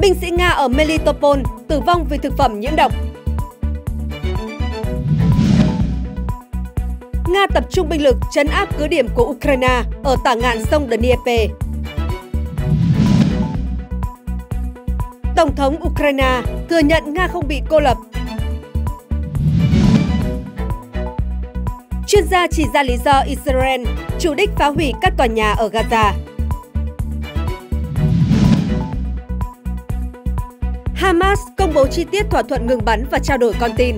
Binh sĩ Nga ở Melitopol tử vong vì thực phẩm nhiễm độc. Nga tập trung binh lực chấn áp cứ điểm của Ukraine ở tả ngạn sông Dnieper. Tổng thống Ukraine thừa nhận Nga không bị cô lập. Chuyên gia chỉ ra lý do Israel chủ đích phá hủy các tòa nhà ở Gaza. Hamas công bố chi tiết thỏa thuận ngừng bắn và trao đổi con tin.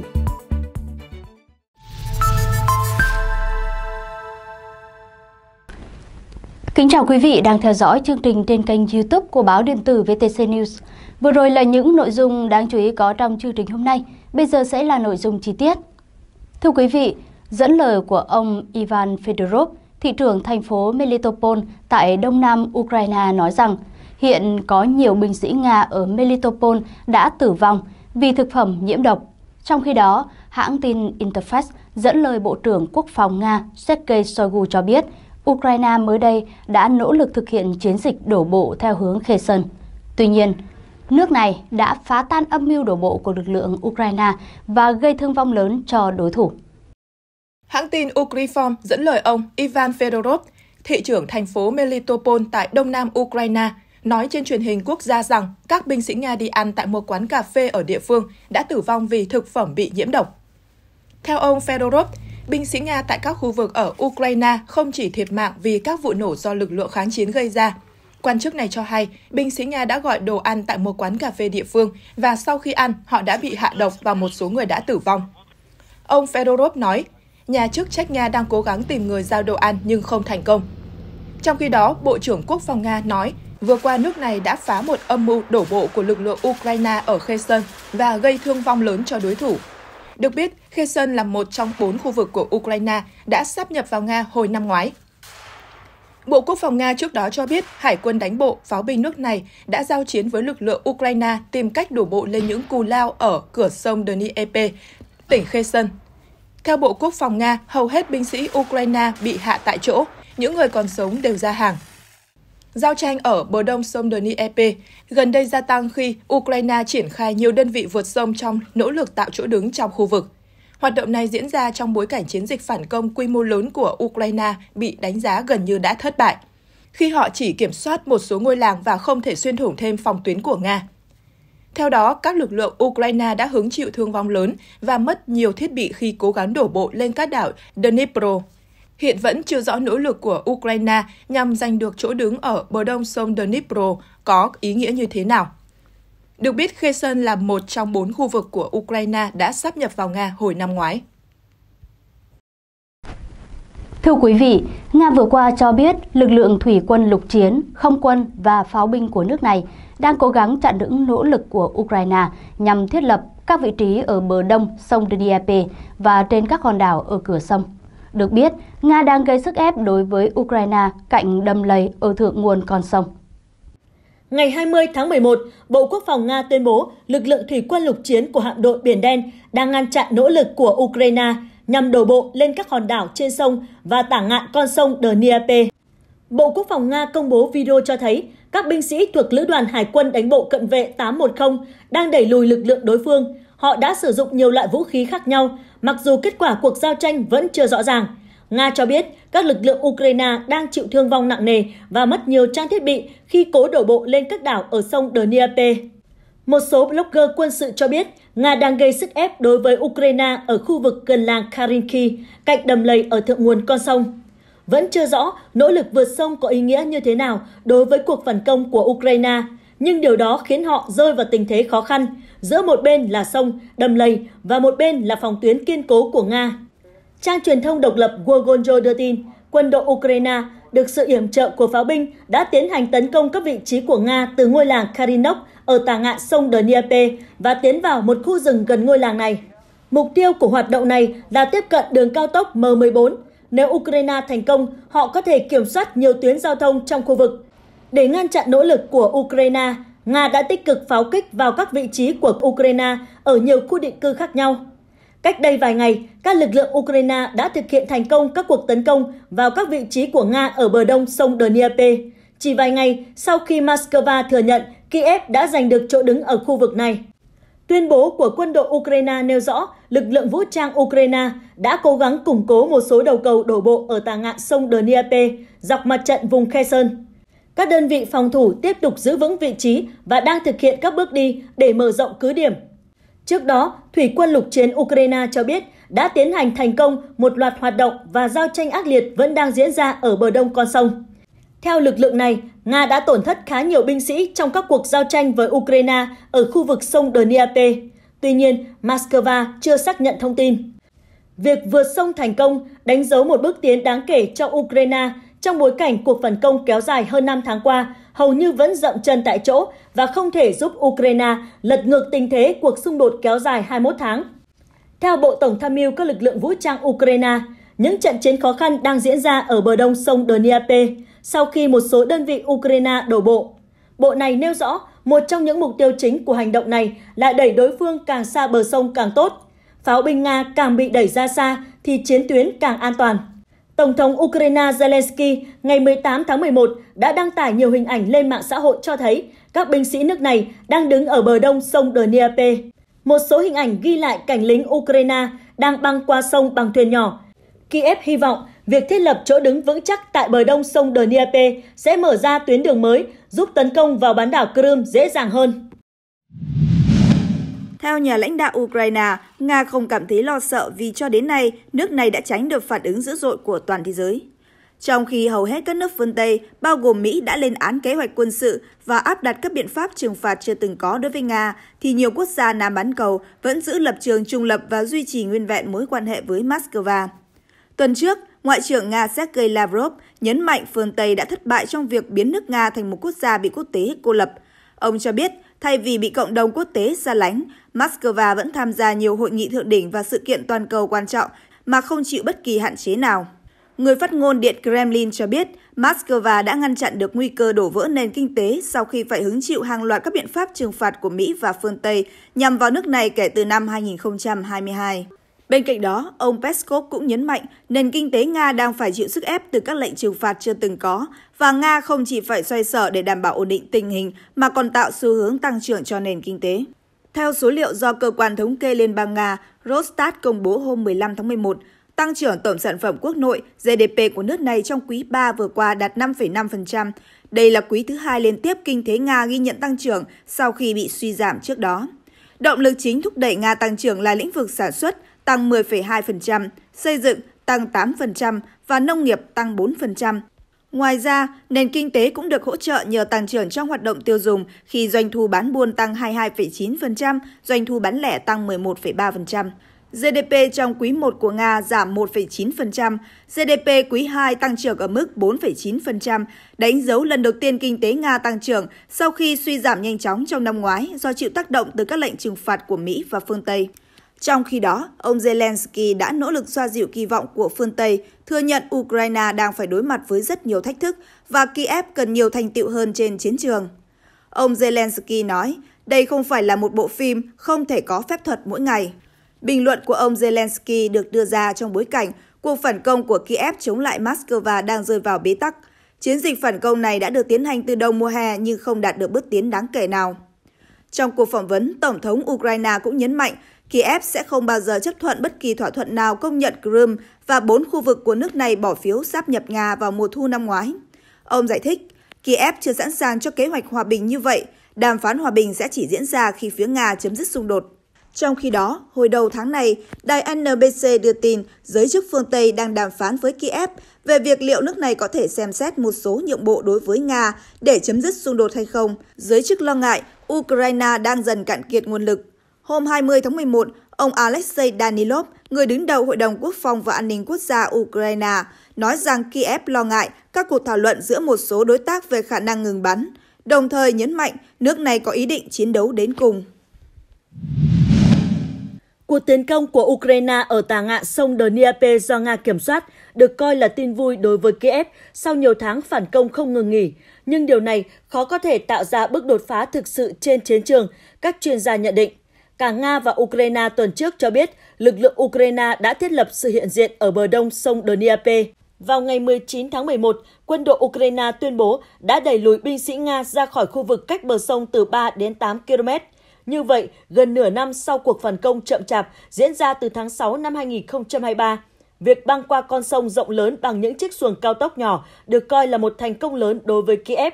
Kính chào quý vị đang theo dõi chương trình trên kênh YouTube của báo điện tử VTC News. Vừa rồi là những nội dung đáng chú ý có trong chương trình hôm nay, bây giờ sẽ là nội dung chi tiết. Thưa quý vị, dẫn lời của ông Ivan Fedorov, thị trưởng thành phố Melitopol tại đông nam Ukraine nói rằng – Hiện có nhiều binh sĩ Nga ở Melitopol đã tử vong vì thực phẩm nhiễm độc. Trong khi đó, hãng tin Interfax dẫn lời Bộ trưởng Quốc phòng Nga Sergei Shoigu cho biết Ukraine mới đây đã nỗ lực thực hiện chiến dịch đổ bộ theo hướng khe sơn. Tuy nhiên, nước này đã phá tan âm mưu đổ bộ của lực lượng Ukraine và gây thương vong lớn cho đối thủ. Hãng tin Ukrinform dẫn lời ông Ivan Fedorov, thị trưởng thành phố Melitopol tại đông nam Ukraine, nói trên truyền hình quốc gia rằng các binh sĩ Nga đi ăn tại một quán cà phê ở địa phương đã tử vong vì thực phẩm bị nhiễm độc. Theo ông Fedorov, binh sĩ Nga tại các khu vực ở Ukraine không chỉ thiệt mạng vì các vụ nổ do lực lượng kháng chiến gây ra. Quan chức này cho hay, binh sĩ Nga đã gọi đồ ăn tại một quán cà phê địa phương và sau khi ăn, họ đã bị hạ độc và một số người đã tử vong. Ông Fedorov nói, nhà chức trách Nga đang cố gắng tìm người giao đồ ăn nhưng không thành công. Trong khi đó, Bộ trưởng Quốc phòng Nga nói Vừa qua, nước này đã phá một âm mưu đổ bộ của lực lượng Ukraine ở Kherson và gây thương vong lớn cho đối thủ. Được biết, Kherson là một trong bốn khu vực của Ukraine đã sáp nhập vào Nga hồi năm ngoái. Bộ Quốc phòng Nga trước đó cho biết hải quân đánh bộ pháo binh nước này đã giao chiến với lực lượng Ukraine tìm cách đổ bộ lên những cù lao ở cửa sông Dnieper, tỉnh Kherson. Theo Bộ Quốc phòng Nga, hầu hết binh sĩ Ukraine bị hạ tại chỗ, những người còn sống đều ra hàng. Giao tranh ở bờ đông sông Dnieper gần đây gia tăng khi Ukraine triển khai nhiều đơn vị vượt sông trong nỗ lực tạo chỗ đứng trong khu vực. Hoạt động này diễn ra trong bối cảnh chiến dịch phản công quy mô lớn của Ukraine bị đánh giá gần như đã thất bại, khi họ chỉ kiểm soát một số ngôi làng và không thể xuyên thủng thêm phòng tuyến của Nga. Theo đó, các lực lượng Ukraine đã hứng chịu thương vong lớn và mất nhiều thiết bị khi cố gắng đổ bộ lên các đảo Dnipro. Hiện vẫn chưa rõ nỗ lực của Ukraine nhằm giành được chỗ đứng ở bờ đông sông Dnipro có ý nghĩa như thế nào. Được biết, Kherson là một trong bốn khu vực của Ukraine đã sắp nhập vào Nga hồi năm ngoái. Thưa quý vị, Nga vừa qua cho biết lực lượng thủy quân lục chiến, không quân và pháo binh của nước này đang cố gắng chặn đứng nỗ lực của Ukraine nhằm thiết lập các vị trí ở bờ đông sông Dnieper và trên các hòn đảo ở cửa sông. Được biết, Nga đang gây sức ép đối với Ukraine cạnh đầm lầy ở thượng nguồn con sông. Ngày 20 tháng 11, Bộ Quốc phòng Nga tuyên bố lực lượng thủy quân lục chiến của hạm đội Biển Đen đang ngăn chặn nỗ lực của Ukraine nhằm đổ bộ lên các hòn đảo trên sông và tả ngạn con sông Dnieper. Bộ Quốc phòng Nga công bố video cho thấy các binh sĩ thuộc Lữ đoàn Hải quân đánh bộ cận vệ 810 đang đẩy lùi lực lượng đối phương. Họ đã sử dụng nhiều loại vũ khí khác nhau, mặc dù kết quả cuộc giao tranh vẫn chưa rõ ràng. Nga cho biết các lực lượng Ukraine đang chịu thương vong nặng nề và mất nhiều trang thiết bị khi cố đổ bộ lên các đảo ở sông Dnieper. Một số blogger quân sự cho biết Nga đang gây sức ép đối với Ukraine ở khu vực gần làng Karinki, cạnh đầm lầy ở thượng nguồn con sông. Vẫn chưa rõ nỗ lực vượt sông có ý nghĩa như thế nào đối với cuộc phản công của Ukraine, nhưng điều đó khiến họ rơi vào tình thế khó khăn giữa một bên là sông, đầm lầy và một bên là phòng tuyến kiên cố của Nga. Trang truyền thông độc lập Gorgonzo đưa tin, quân đội Ukraine được sự yểm trợ của pháo binh đã tiến hành tấn công các vị trí của Nga từ ngôi làng Karinok ở tà ngạn sông Dnieper và tiến vào một khu rừng gần ngôi làng này. Mục tiêu của hoạt động này là tiếp cận đường cao tốc M14. Nếu Ukraine thành công, họ có thể kiểm soát nhiều tuyến giao thông trong khu vực. Để ngăn chặn nỗ lực của Ukraine, Nga đã tích cực pháo kích vào các vị trí của Ukraine ở nhiều khu định cư khác nhau. Cách đây vài ngày, các lực lượng Ukraine đã thực hiện thành công các cuộc tấn công vào các vị trí của Nga ở bờ đông sông Dnieper, chỉ vài ngày sau khi Moscow thừa nhận Kiev đã giành được chỗ đứng ở khu vực này. Tuyên bố của quân đội Ukraine nêu rõ lực lượng vũ trang Ukraine đã cố gắng củng cố một số đầu cầu đổ bộ ở tà ngạn sông Dnieper dọc mặt trận vùng Kherson. Các đơn vị phòng thủ tiếp tục giữ vững vị trí và đang thực hiện các bước đi để mở rộng cứ điểm. Trước đó, Thủy quân lục chiến Ukraine cho biết đã tiến hành thành công một loạt hoạt động và giao tranh ác liệt vẫn đang diễn ra ở bờ đông con sông. Theo lực lượng này, Nga đã tổn thất khá nhiều binh sĩ trong các cuộc giao tranh với Ukraine ở khu vực sông Dnieper. Tuy nhiên, Moscow chưa xác nhận thông tin. Việc vượt sông thành công đánh dấu một bước tiến đáng kể cho Ukraine trong bối cảnh cuộc phản công kéo dài hơn 5 tháng qua, hầu như vẫn dậm chân tại chỗ và không thể giúp Ukraine lật ngược tình thế cuộc xung đột kéo dài 21 tháng. Theo Bộ Tổng tham mưu các lực lượng vũ trang Ukraine, những trận chiến khó khăn đang diễn ra ở bờ đông sông Dnieper sau khi một số đơn vị Ukraine đổ bộ. Bộ này nêu rõ một trong những mục tiêu chính của hành động này là đẩy đối phương càng xa bờ sông càng tốt. Pháo binh Nga càng bị đẩy ra xa thì chiến tuyến càng an toàn. Tổng thống Ukraine Zelensky ngày 18 tháng 11 đã đăng tải nhiều hình ảnh lên mạng xã hội cho thấy các binh sĩ nước này đang đứng ở bờ đông sông Dnieper. Một số hình ảnh ghi lại cảnh lính Ukraine đang băng qua sông bằng thuyền nhỏ. Kiev hy vọng việc thiết lập chỗ đứng vững chắc tại bờ đông sông Dnieper sẽ mở ra tuyến đường mới, giúp tấn công vào bán đảo Crimea dễ dàng hơn. Theo nhà lãnh đạo Ukraine, Nga không cảm thấy lo sợ vì cho đến nay nước này đã tránh được phản ứng dữ dội của toàn thế giới. Trong khi hầu hết các nước phương Tây, bao gồm Mỹ đã lên án kế hoạch quân sự và áp đặt các biện pháp trừng phạt chưa từng có đối với Nga, thì nhiều quốc gia Nam bán cầu vẫn giữ lập trường trung lập và duy trì nguyên vẹn mối quan hệ với Moscow. Tuần trước, Ngoại trưởng Nga Sergei Lavrov nhấn mạnh phương Tây đã thất bại trong việc biến nước Nga thành một quốc gia bị quốc tế cô lập. Ông cho biết Thay vì bị cộng đồng quốc tế xa lánh, Moscow vẫn tham gia nhiều hội nghị thượng đỉnh và sự kiện toàn cầu quan trọng mà không chịu bất kỳ hạn chế nào. Người phát ngôn Điện Kremlin cho biết Moscow đã ngăn chặn được nguy cơ đổ vỡ nền kinh tế sau khi phải hứng chịu hàng loạt các biện pháp trừng phạt của Mỹ và phương Tây nhằm vào nước này kể từ năm 2022. Bên cạnh đó, ông Peskov cũng nhấn mạnh nền kinh tế Nga đang phải chịu sức ép từ các lệnh trừng phạt chưa từng có và Nga không chỉ phải xoay sở để đảm bảo ổn định tình hình mà còn tạo xu hướng tăng trưởng cho nền kinh tế. Theo số liệu do Cơ quan Thống kê Liên bang Nga Rostat công bố hôm 15 tháng 11, tăng trưởng tổng sản phẩm quốc nội GDP của nước này trong quý 3 vừa qua đạt 5,5%. Đây là quý thứ hai liên tiếp kinh tế Nga ghi nhận tăng trưởng sau khi bị suy giảm trước đó. Động lực chính thúc đẩy Nga tăng trưởng là lĩnh vực sản xuất – tăng 10,2%, xây dựng tăng 8% và nông nghiệp tăng 4%. Ngoài ra, nền kinh tế cũng được hỗ trợ nhờ tăng trưởng trong hoạt động tiêu dùng khi doanh thu bán buôn tăng 22,9%, doanh thu bán lẻ tăng 11,3%. GDP trong quý 1 của Nga giảm 1,9%, GDP quý 2 tăng trưởng ở mức 4,9%, đánh dấu lần đầu tiên kinh tế Nga tăng trưởng sau khi suy giảm nhanh chóng trong năm ngoái do chịu tác động từ các lệnh trừng phạt của Mỹ và phương Tây. Trong khi đó, ông Zelensky đã nỗ lực xoa dịu kỳ vọng của phương Tây, thừa nhận Ukraine đang phải đối mặt với rất nhiều thách thức và Kiev cần nhiều thành tựu hơn trên chiến trường. Ông Zelensky nói, đây không phải là một bộ phim không thể có phép thuật mỗi ngày. Bình luận của ông Zelensky được đưa ra trong bối cảnh cuộc phản công của Kiev chống lại Moscow đang rơi vào bế tắc. Chiến dịch phản công này đã được tiến hành từ đầu mùa hè nhưng không đạt được bước tiến đáng kể nào. Trong cuộc phỏng vấn, Tổng thống Ukraine cũng nhấn mạnh Kiev sẽ không bao giờ chấp thuận bất kỳ thỏa thuận nào công nhận Crimea và bốn khu vực của nước này bỏ phiếu sáp nhập Nga vào mùa thu năm ngoái. Ông giải thích, Kiev chưa sẵn sàng cho kế hoạch hòa bình như vậy, đàm phán hòa bình sẽ chỉ diễn ra khi phía Nga chấm dứt xung đột. Trong khi đó, hồi đầu tháng này, đài NBC đưa tin giới chức phương Tây đang đàm phán với Kiev về việc liệu nước này có thể xem xét một số nhượng bộ đối với Nga để chấm dứt xung đột hay không. Giới chức lo ngại Ukraine đang dần cạn kiệt nguồn lực Hôm 20 tháng 11, ông Alexei Danilov, người đứng đầu Hội đồng Quốc phòng và An ninh Quốc gia Ukraine, nói rằng Kiev lo ngại các cuộc thảo luận giữa một số đối tác về khả năng ngừng bắn, đồng thời nhấn mạnh nước này có ý định chiến đấu đến cùng. Cuộc tiến công của Ukraine ở tà ngạn sông Dnieper do Nga kiểm soát được coi là tin vui đối với Kiev sau nhiều tháng phản công không ngừng nghỉ. Nhưng điều này khó có thể tạo ra bước đột phá thực sự trên chiến trường, các chuyên gia nhận định. Cả Nga và Ukraine tuần trước cho biết lực lượng Ukraine đã thiết lập sự hiện diện ở bờ đông sông Dnieper. Vào ngày 19 tháng 11, quân đội Ukraine tuyên bố đã đẩy lùi binh sĩ Nga ra khỏi khu vực cách bờ sông từ 3 đến 8 km. Như vậy, gần nửa năm sau cuộc phản công chậm chạp diễn ra từ tháng 6 năm 2023, việc băng qua con sông rộng lớn bằng những chiếc xuồng cao tốc nhỏ được coi là một thành công lớn đối với Kiev.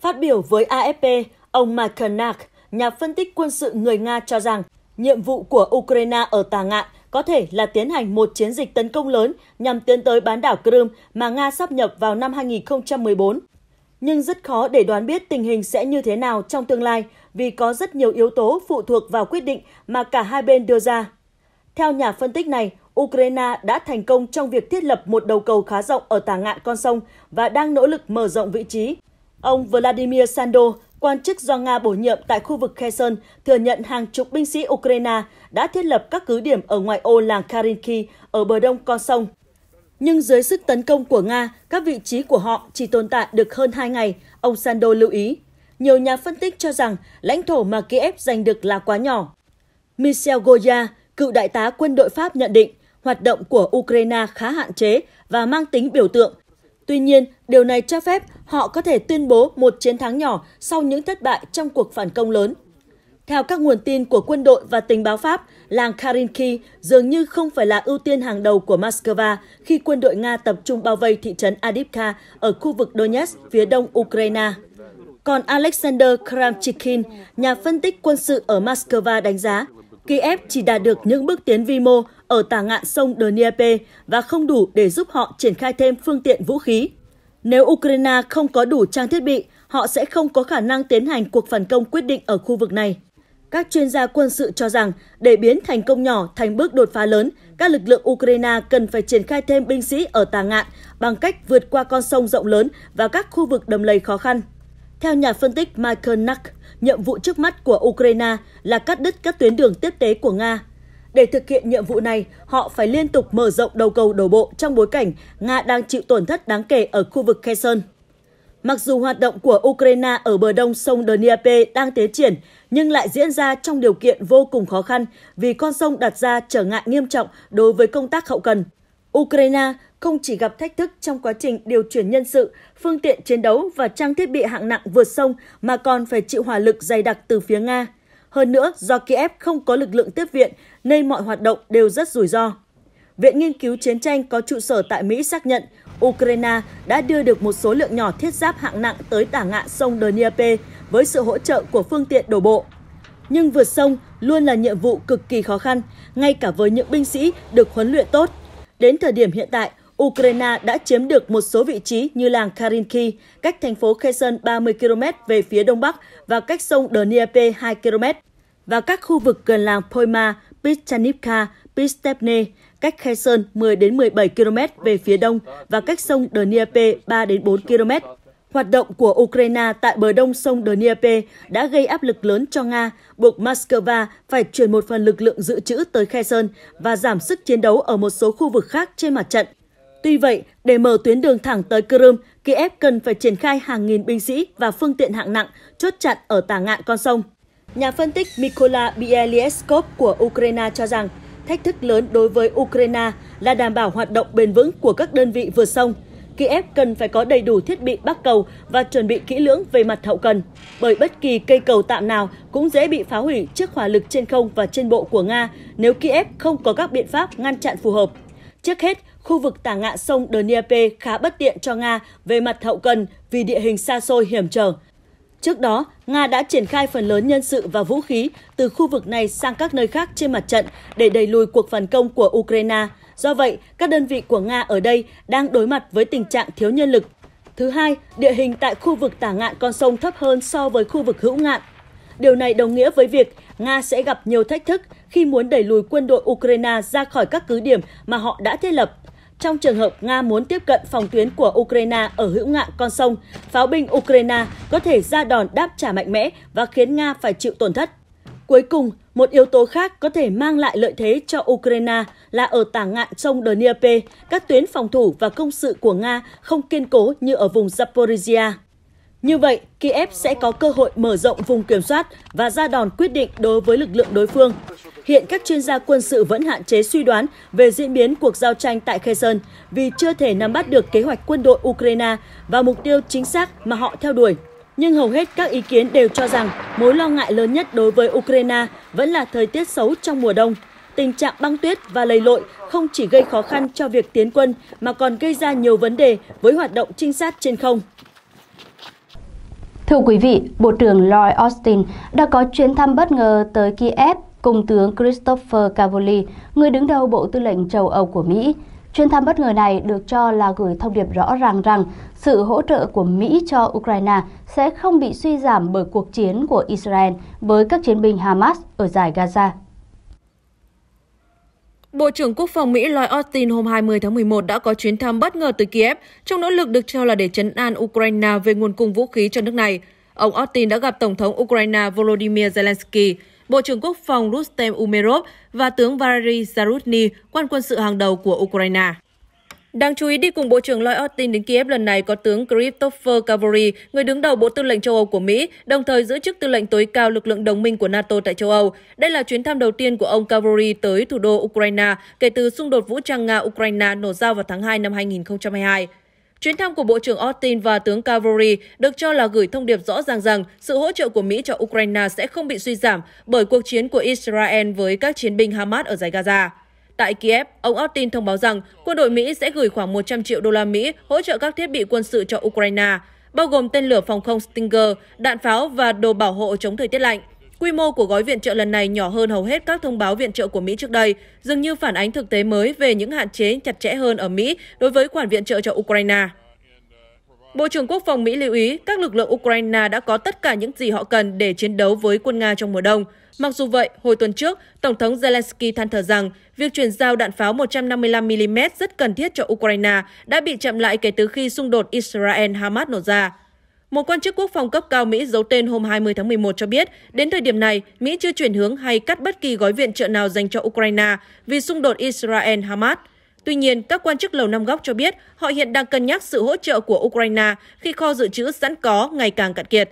Phát biểu với AFP, ông Michael Nack, nhà phân tích quân sự người Nga cho rằng nhiệm vụ của Ukraine ở Tà Ngạn có thể là tiến hành một chiến dịch tấn công lớn nhằm tiến tới bán đảo Crimea mà Nga sắp nhập vào năm 2014. Nhưng rất khó để đoán biết tình hình sẽ như thế nào trong tương lai vì có rất nhiều yếu tố phụ thuộc vào quyết định mà cả hai bên đưa ra. Theo nhà phân tích này, Ukraine đã thành công trong việc thiết lập một đầu cầu khá rộng ở tà ngạn con sông và đang nỗ lực mở rộng vị trí. Ông Vladimir Sando, quan chức do Nga bổ nhiệm tại khu vực Kherson thừa nhận hàng chục binh sĩ Ukraine đã thiết lập các cứ điểm ở ngoài ô làng Karinki ở bờ đông con sông. Nhưng dưới sức tấn công của Nga, các vị trí của họ chỉ tồn tại được hơn 2 ngày, ông Sando lưu ý. Nhiều nhà phân tích cho rằng lãnh thổ mà Kiev giành được là quá nhỏ. Michel Goya, cựu đại tá quân đội Pháp nhận định hoạt động của Ukraine khá hạn chế và mang tính biểu tượng Tuy nhiên, điều này cho phép họ có thể tuyên bố một chiến thắng nhỏ sau những thất bại trong cuộc phản công lớn. Theo các nguồn tin của quân đội và tình báo Pháp, làng Karinki dường như không phải là ưu tiên hàng đầu của Moscow khi quân đội Nga tập trung bao vây thị trấn Adipka ở khu vực Donetsk phía đông Ukraine. Còn Alexander Kramchikin, nhà phân tích quân sự ở Moscow đánh giá, Kiev chỉ đạt được những bước tiến vi mô ở tà ngạn sông Dnieper và không đủ để giúp họ triển khai thêm phương tiện vũ khí. Nếu Ukraine không có đủ trang thiết bị, họ sẽ không có khả năng tiến hành cuộc phản công quyết định ở khu vực này. Các chuyên gia quân sự cho rằng, để biến thành công nhỏ thành bước đột phá lớn, các lực lượng Ukraine cần phải triển khai thêm binh sĩ ở tà ngạn bằng cách vượt qua con sông rộng lớn và các khu vực đầm lầy khó khăn. Theo nhà phân tích Michael Nack, nhiệm vụ trước mắt của Ukraine là cắt đứt các tuyến đường tiếp tế của Nga. Để thực hiện nhiệm vụ này, họ phải liên tục mở rộng đầu cầu đổ bộ trong bối cảnh Nga đang chịu tổn thất đáng kể ở khu vực Kherson. Mặc dù hoạt động của Ukraine ở bờ đông sông Dnieper đang tiến triển, nhưng lại diễn ra trong điều kiện vô cùng khó khăn vì con sông đặt ra trở ngại nghiêm trọng đối với công tác hậu cần. Ukraine không chỉ gặp thách thức trong quá trình điều chuyển nhân sự, phương tiện chiến đấu và trang thiết bị hạng nặng vượt sông mà còn phải chịu hỏa lực dày đặc từ phía Nga. Hơn nữa, do Kiev không có lực lượng tiếp viện nên mọi hoạt động đều rất rủi ro. Viện Nghiên cứu Chiến tranh có trụ sở tại Mỹ xác nhận Ukraine đã đưa được một số lượng nhỏ thiết giáp hạng nặng tới tả ngạn sông Dnieper với sự hỗ trợ của phương tiện đổ bộ. Nhưng vượt sông luôn là nhiệm vụ cực kỳ khó khăn, ngay cả với những binh sĩ được huấn luyện tốt. Đến thời điểm hiện tại, Ukraine đã chiếm được một số vị trí như làng Karinki, cách thành phố Kherson 30 km về phía đông bắc và cách sông Dnieper 2 km, và các khu vực gần làng Poima, Pichanivka, Pistepne, cách Kherson 10 đến 17 km về phía đông và cách sông Dnieper 3 đến 4 km. Hoạt động của Ukraine tại bờ đông sông Dnieper đã gây áp lực lớn cho Nga, buộc Moscow phải chuyển một phần lực lượng dự trữ tới Kherson và giảm sức chiến đấu ở một số khu vực khác trên mặt trận Tuy vậy, để mở tuyến đường thẳng tới Crimea, Kiev cần phải triển khai hàng nghìn binh sĩ và phương tiện hạng nặng chốt chặn ở tả ngạn con sông. Nhà phân tích Mykola Bielieskov của Ukraine cho rằng, thách thức lớn đối với Ukraine là đảm bảo hoạt động bền vững của các đơn vị vượt sông. Kiev cần phải có đầy đủ thiết bị bắc cầu và chuẩn bị kỹ lưỡng về mặt hậu cần, bởi bất kỳ cây cầu tạm nào cũng dễ bị phá hủy trước hỏa lực trên không và trên bộ của Nga nếu Kiev không có các biện pháp ngăn chặn phù hợp. Trước hết, khu vực tả ngạn sông Dnieper khá bất tiện cho Nga về mặt hậu cần vì địa hình xa xôi hiểm trở. Trước đó, Nga đã triển khai phần lớn nhân sự và vũ khí từ khu vực này sang các nơi khác trên mặt trận để đẩy lùi cuộc phản công của Ukraine. Do vậy, các đơn vị của Nga ở đây đang đối mặt với tình trạng thiếu nhân lực. Thứ hai, địa hình tại khu vực tả ngạn con sông thấp hơn so với khu vực hữu ngạn. Điều này đồng nghĩa với việc Nga sẽ gặp nhiều thách thức khi muốn đẩy lùi quân đội Ukraine ra khỏi các cứ điểm mà họ đã thiết lập. Trong trường hợp Nga muốn tiếp cận phòng tuyến của Ukraine ở hữu ngạn con sông, pháo binh Ukraine có thể ra đòn đáp trả mạnh mẽ và khiến Nga phải chịu tổn thất. Cuối cùng, một yếu tố khác có thể mang lại lợi thế cho Ukraine là ở tả ngạn sông Dnieper, các tuyến phòng thủ và công sự của Nga không kiên cố như ở vùng Zaporizhia. Như vậy, Kiev sẽ có cơ hội mở rộng vùng kiểm soát và ra đòn quyết định đối với lực lượng đối phương hiện các chuyên gia quân sự vẫn hạn chế suy đoán về diễn biến cuộc giao tranh tại Kherson vì chưa thể nắm bắt được kế hoạch quân đội Ukraine và mục tiêu chính xác mà họ theo đuổi. Nhưng hầu hết các ý kiến đều cho rằng mối lo ngại lớn nhất đối với Ukraine vẫn là thời tiết xấu trong mùa đông. Tình trạng băng tuyết và lầy lội không chỉ gây khó khăn cho việc tiến quân mà còn gây ra nhiều vấn đề với hoạt động trinh sát trên không. Thưa quý vị, Bộ trưởng Lloyd Austin đã có chuyến thăm bất ngờ tới Kiev cùng tướng Christopher Cavoli, người đứng đầu Bộ Tư lệnh châu Âu của Mỹ. Chuyến thăm bất ngờ này được cho là gửi thông điệp rõ ràng rằng sự hỗ trợ của Mỹ cho Ukraine sẽ không bị suy giảm bởi cuộc chiến của Israel với các chiến binh Hamas ở giải Gaza. Bộ trưởng Quốc phòng Mỹ Lloyd Austin hôm 20 tháng 11 đã có chuyến thăm bất ngờ tới Kiev trong nỗ lực được cho là để chấn an Ukraine về nguồn cung vũ khí cho nước này. Ông Austin đã gặp Tổng thống Ukraine Volodymyr Zelensky, Bộ trưởng Quốc phòng Rustem Umerov và tướng Valery Zarudny, quan quân sự hàng đầu của Ukraine. Đáng chú ý đi cùng Bộ trưởng Lloyd Austin đến Kiev lần này có tướng Christopher Cavalry, người đứng đầu Bộ Tư lệnh châu Âu của Mỹ, đồng thời giữ chức tư lệnh tối cao lực lượng đồng minh của NATO tại châu Âu. Đây là chuyến thăm đầu tiên của ông Cavalry tới thủ đô Ukraine kể từ xung đột vũ trang Nga-Ukraine nổ ra vào tháng 2 năm 2022. Chuyến thăm của Bộ trưởng Austin và tướng Cavalry được cho là gửi thông điệp rõ ràng rằng sự hỗ trợ của Mỹ cho Ukraine sẽ không bị suy giảm bởi cuộc chiến của Israel với các chiến binh Hamas ở giải Gaza. Tại Kiev, ông Austin thông báo rằng quân đội Mỹ sẽ gửi khoảng 100 triệu đô la Mỹ hỗ trợ các thiết bị quân sự cho Ukraine, bao gồm tên lửa phòng không Stinger, đạn pháo và đồ bảo hộ chống thời tiết lạnh. Quy mô của gói viện trợ lần này nhỏ hơn hầu hết các thông báo viện trợ của Mỹ trước đây, dường như phản ánh thực tế mới về những hạn chế chặt chẽ hơn ở Mỹ đối với khoản viện trợ cho Ukraine. Bộ trưởng Quốc phòng Mỹ lưu ý các lực lượng Ukraine đã có tất cả những gì họ cần để chiến đấu với quân Nga trong mùa đông. Mặc dù vậy, hồi tuần trước, Tổng thống Zelensky than thở rằng việc chuyển giao đạn pháo 155mm rất cần thiết cho Ukraine đã bị chậm lại kể từ khi xung đột Israel-Hamas nổ ra. Một quan chức quốc phòng cấp cao Mỹ giấu tên hôm 20 tháng 11 cho biết, đến thời điểm này, Mỹ chưa chuyển hướng hay cắt bất kỳ gói viện trợ nào dành cho Ukraine vì xung đột Israel-Hamas. Tuy nhiên, các quan chức Lầu Năm Góc cho biết họ hiện đang cân nhắc sự hỗ trợ của Ukraine khi kho dự trữ sẵn có ngày càng cạn kiệt.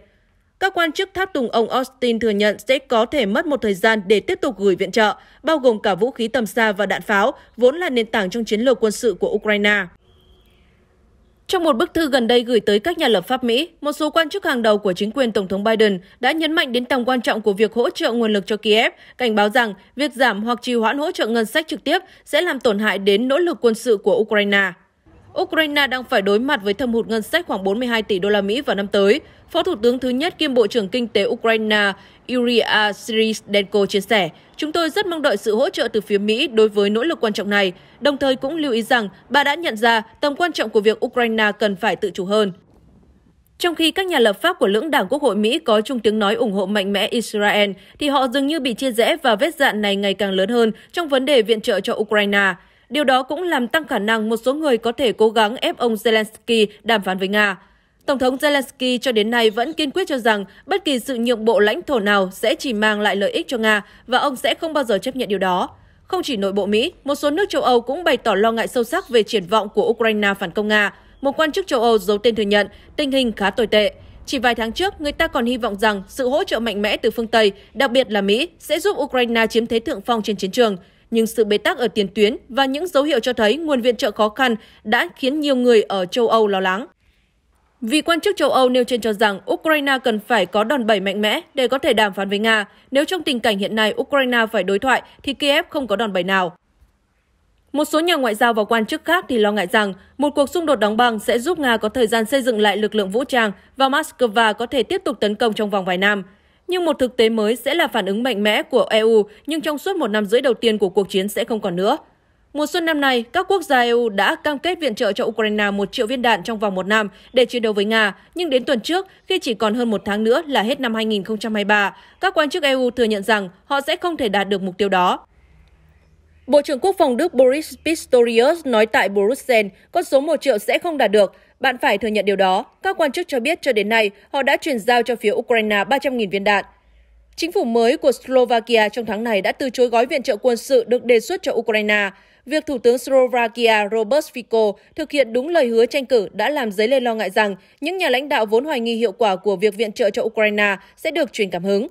Các quan chức tháp tùng ông Austin thừa nhận sẽ có thể mất một thời gian để tiếp tục gửi viện trợ, bao gồm cả vũ khí tầm xa và đạn pháo, vốn là nền tảng trong chiến lược quân sự của Ukraine. Trong một bức thư gần đây gửi tới các nhà lập pháp Mỹ, một số quan chức hàng đầu của chính quyền Tổng thống Biden đã nhấn mạnh đến tầm quan trọng của việc hỗ trợ nguồn lực cho Kiev, cảnh báo rằng việc giảm hoặc trì hoãn hỗ trợ ngân sách trực tiếp sẽ làm tổn hại đến nỗ lực quân sự của Ukraine. Ukraine đang phải đối mặt với thâm hụt ngân sách khoảng 42 tỷ đô la Mỹ vào năm tới. Phó Thủ tướng thứ nhất kiêm Bộ trưởng Kinh tế Ukraine Yuria Siridenko chia sẻ, Chúng tôi rất mong đợi sự hỗ trợ từ phía Mỹ đối với nỗ lực quan trọng này, đồng thời cũng lưu ý rằng bà đã nhận ra tầm quan trọng của việc Ukraine cần phải tự chủ hơn. Trong khi các nhà lập pháp của lưỡng đảng Quốc hội Mỹ có chung tiếng nói ủng hộ mạnh mẽ Israel, thì họ dường như bị chia rẽ và vết dạn này ngày càng lớn hơn trong vấn đề viện trợ cho Ukraine. Điều đó cũng làm tăng khả năng một số người có thể cố gắng ép ông Zelensky đàm phán với Nga. Tổng thống Zelensky cho đến nay vẫn kiên quyết cho rằng bất kỳ sự nhượng bộ lãnh thổ nào sẽ chỉ mang lại lợi ích cho Nga và ông sẽ không bao giờ chấp nhận điều đó. Không chỉ nội bộ Mỹ, một số nước châu Âu cũng bày tỏ lo ngại sâu sắc về triển vọng của Ukraine phản công Nga. Một quan chức châu Âu giấu tên thừa nhận tình hình khá tồi tệ. Chỉ vài tháng trước, người ta còn hy vọng rằng sự hỗ trợ mạnh mẽ từ phương Tây, đặc biệt là Mỹ, sẽ giúp Ukraine chiếm thế thượng phong trên chiến trường. Nhưng sự bế tắc ở tiền tuyến và những dấu hiệu cho thấy nguồn viện trợ khó khăn đã khiến nhiều người ở châu Âu lo lắng. Vị quan chức châu Âu nêu trên cho rằng Ukraine cần phải có đòn bẩy mạnh mẽ để có thể đàm phán với Nga. Nếu trong tình cảnh hiện nay Ukraine phải đối thoại thì Kiev không có đòn bẩy nào. Một số nhà ngoại giao và quan chức khác thì lo ngại rằng một cuộc xung đột đóng băng sẽ giúp Nga có thời gian xây dựng lại lực lượng vũ trang và Moscow có thể tiếp tục tấn công trong vòng vài năm. Nhưng một thực tế mới sẽ là phản ứng mạnh mẽ của EU, nhưng trong suốt một năm rưỡi đầu tiên của cuộc chiến sẽ không còn nữa. Mùa xuân năm nay, các quốc gia EU đã cam kết viện trợ cho Ukraine 1 triệu viên đạn trong vòng một năm để chiến đấu với Nga. Nhưng đến tuần trước, khi chỉ còn hơn một tháng nữa là hết năm 2023, các quan chức EU thừa nhận rằng họ sẽ không thể đạt được mục tiêu đó. Bộ trưởng Quốc phòng Đức Boris Pistorius nói tại Bruxelles, con số 1 triệu sẽ không đạt được. Bạn phải thừa nhận điều đó. Các quan chức cho biết cho đến nay, họ đã chuyển giao cho phía Ukraine 300.000 viên đạn. Chính phủ mới của Slovakia trong tháng này đã từ chối gói viện trợ quân sự được đề xuất cho Ukraine. Việc Thủ tướng Slovakia Robert Fico thực hiện đúng lời hứa tranh cử đã làm dấy lên lo ngại rằng những nhà lãnh đạo vốn hoài nghi hiệu quả của việc viện trợ cho Ukraine sẽ được truyền cảm hứng.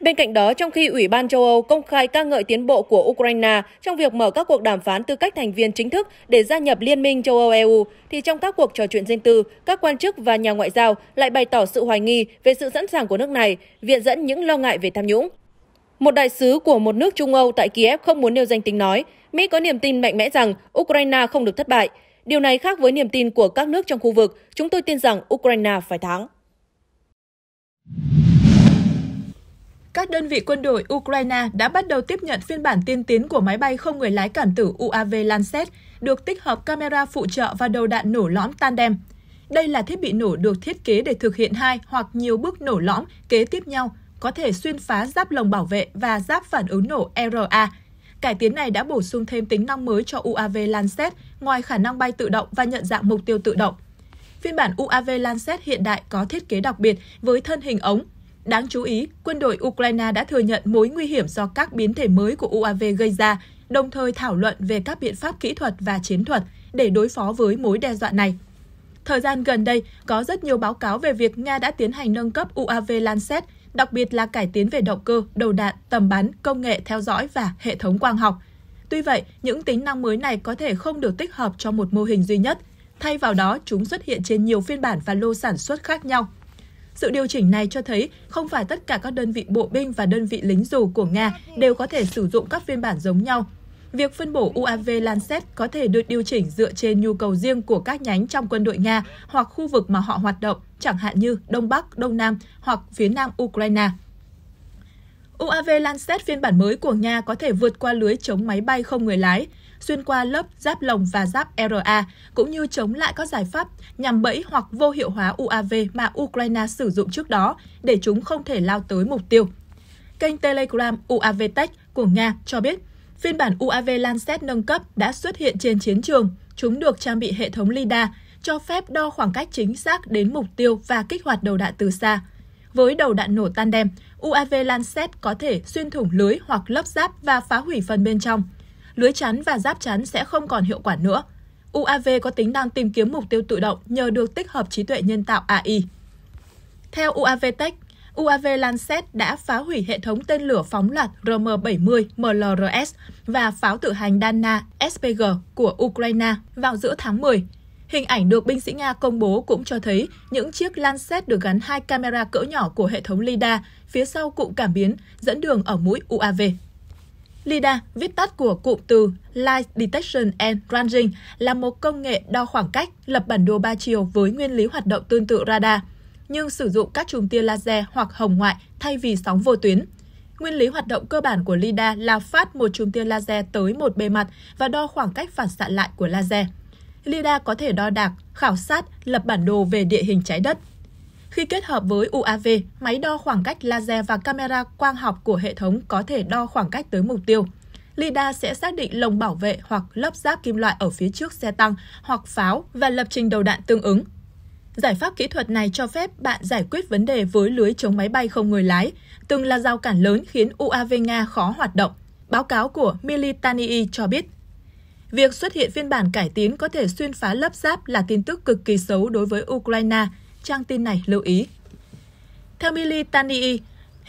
Bên cạnh đó, trong khi Ủy ban châu Âu công khai ca ngợi tiến bộ của Ukraine trong việc mở các cuộc đàm phán tư cách thành viên chính thức để gia nhập Liên minh châu Âu EU, thì trong các cuộc trò chuyện riêng tư, các quan chức và nhà ngoại giao lại bày tỏ sự hoài nghi về sự sẵn sàng của nước này, viện dẫn những lo ngại về tham nhũng. Một đại sứ của một nước Trung Âu tại Kiev không muốn nêu danh tính nói, Mỹ có niềm tin mạnh mẽ rằng Ukraine không được thất bại. Điều này khác với niềm tin của các nước trong khu vực, chúng tôi tin rằng Ukraine phải thắng. Các đơn vị quân đội Ukraine đã bắt đầu tiếp nhận phiên bản tiên tiến của máy bay không người lái cảm tử UAV Lancet, được tích hợp camera phụ trợ và đầu đạn nổ lõm tandem. Đây là thiết bị nổ được thiết kế để thực hiện hai hoặc nhiều bước nổ lõm kế tiếp nhau – có thể xuyên phá giáp lồng bảo vệ và giáp phản ứng nổ RA. Cải tiến này đã bổ sung thêm tính năng mới cho UAV Lancet ngoài khả năng bay tự động và nhận dạng mục tiêu tự động. Phiên bản UAV Lancet hiện đại có thiết kế đặc biệt với thân hình ống. Đáng chú ý, quân đội Ukraine đã thừa nhận mối nguy hiểm do các biến thể mới của UAV gây ra, đồng thời thảo luận về các biện pháp kỹ thuật và chiến thuật để đối phó với mối đe dọa này. Thời gian gần đây, có rất nhiều báo cáo về việc Nga đã tiến hành nâng cấp UAV Lancet đặc biệt là cải tiến về động cơ, đầu đạn, tầm bắn, công nghệ theo dõi và hệ thống quang học. Tuy vậy, những tính năng mới này có thể không được tích hợp cho một mô hình duy nhất. Thay vào đó, chúng xuất hiện trên nhiều phiên bản và lô sản xuất khác nhau. Sự điều chỉnh này cho thấy không phải tất cả các đơn vị bộ binh và đơn vị lính dù của Nga đều có thể sử dụng các phiên bản giống nhau Việc phân bổ UAV Lancet có thể được điều chỉnh dựa trên nhu cầu riêng của các nhánh trong quân đội Nga hoặc khu vực mà họ hoạt động, chẳng hạn như Đông Bắc, Đông Nam hoặc phía Nam Ukraine. UAV Lancet phiên bản mới của Nga có thể vượt qua lưới chống máy bay không người lái, xuyên qua lớp giáp lồng và giáp RA, cũng như chống lại các giải pháp nhằm bẫy hoặc vô hiệu hóa UAV mà Ukraine sử dụng trước đó để chúng không thể lao tới mục tiêu. Kênh Telegram UAVTech của Nga cho biết Phiên bản UAV Lancet nâng cấp đã xuất hiện trên chiến trường. Chúng được trang bị hệ thống LiDAR, cho phép đo khoảng cách chính xác đến mục tiêu và kích hoạt đầu đạn từ xa. Với đầu đạn nổ tan đem, UAV Lancet có thể xuyên thủng lưới hoặc lớp giáp và phá hủy phần bên trong. Lưới chắn và giáp chắn sẽ không còn hiệu quả nữa. UAV có tính năng tìm kiếm mục tiêu tự động nhờ được tích hợp trí tuệ nhân tạo AI. Theo UAV Tech, UAV Lancet đã phá hủy hệ thống tên lửa phóng loạt RM-70 MLRS và pháo tự hành Dana SPG của Ukraine vào giữa tháng 10. Hình ảnh được binh sĩ Nga công bố cũng cho thấy những chiếc Lancet được gắn hai camera cỡ nhỏ của hệ thống LIDAR phía sau cụm cảm biến dẫn đường ở mũi UAV. LIDAR, viết tắt của cụm từ Light Detection and Ranging, là một công nghệ đo khoảng cách, lập bản đồ ba chiều với nguyên lý hoạt động tương tự radar – nhưng sử dụng các chùm tia laser hoặc hồng ngoại thay vì sóng vô tuyến. Nguyên lý hoạt động cơ bản của LIDAR là phát một chùm tia laser tới một bề mặt và đo khoảng cách phản xạ lại của laser. LIDAR có thể đo đạc, khảo sát, lập bản đồ về địa hình trái đất. Khi kết hợp với UAV, máy đo khoảng cách laser và camera quang học của hệ thống có thể đo khoảng cách tới mục tiêu. LIDAR sẽ xác định lồng bảo vệ hoặc lớp giáp kim loại ở phía trước xe tăng hoặc pháo và lập trình đầu đạn tương ứng Giải pháp kỹ thuật này cho phép bạn giải quyết vấn đề với lưới chống máy bay không người lái, từng là rào cản lớn khiến UAV Nga khó hoạt động. Báo cáo của Militanii e cho biết, việc xuất hiện phiên bản cải tiến có thể xuyên phá lớp giáp là tin tức cực kỳ xấu đối với Ukraine, trang tin này lưu ý. Theo Militanii, e,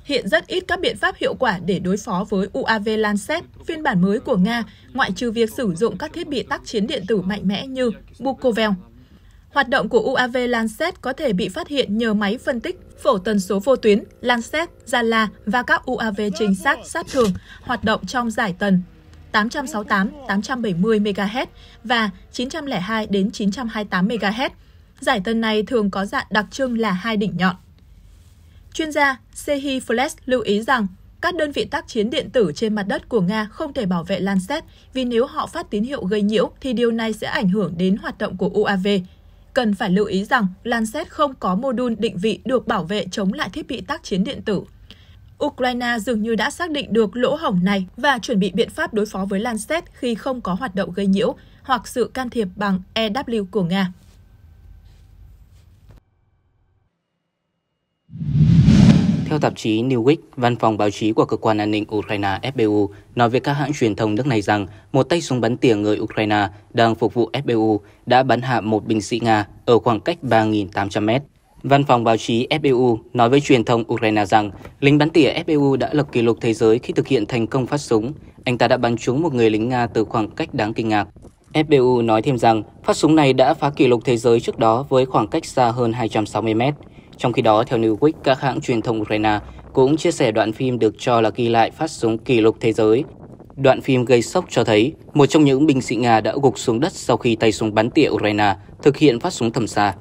hiện rất ít các biện pháp hiệu quả để đối phó với UAV Lancet, phiên bản mới của Nga, ngoại trừ việc sử dụng các thiết bị tác chiến điện tử mạnh mẽ như Bukovel. Hoạt động của UAV Lancet có thể bị phát hiện nhờ máy phân tích phổ tần số vô tuyến Lancet, Zala và các UAV trinh sát sát thường hoạt động trong giải tần 868, 870 MHz và 902 đến 928 MHz. Giải tần này thường có dạng đặc trưng là hai đỉnh nhọn. Chuyên gia Sehi Flex lưu ý rằng các đơn vị tác chiến điện tử trên mặt đất của Nga không thể bảo vệ Lancet vì nếu họ phát tín hiệu gây nhiễu thì điều này sẽ ảnh hưởng đến hoạt động của UAV cần phải lưu ý rằng Lancet không có mô đun định vị được bảo vệ chống lại thiết bị tác chiến điện tử. Ukraine dường như đã xác định được lỗ hổng này và chuẩn bị biện pháp đối phó với Lancet khi không có hoạt động gây nhiễu hoặc sự can thiệp bằng EW của Nga. Theo tạp chí Newsweek, văn phòng báo chí của cơ quan an ninh Ukraine FBU nói với các hãng truyền thông nước này rằng một tay súng bắn tỉa người Ukraine đang phục vụ FBU đã bắn hạ một binh sĩ Nga ở khoảng cách 3.800 mét. Văn phòng báo chí FBU nói với truyền thông Ukraine rằng lính bắn tỉa FBU đã lập kỷ lục thế giới khi thực hiện thành công phát súng. Anh ta đã bắn trúng một người lính Nga từ khoảng cách đáng kinh ngạc. FBU nói thêm rằng phát súng này đã phá kỷ lục thế giới trước đó với khoảng cách xa hơn 260 mét. Trong khi đó, theo Newsweek, các hãng truyền thông Ukraine cũng chia sẻ đoạn phim được cho là ghi lại phát súng kỷ lục thế giới. Đoạn phim gây sốc cho thấy một trong những binh sĩ Nga đã gục xuống đất sau khi tay súng bắn tỉa Ukraine thực hiện phát súng tầm xa.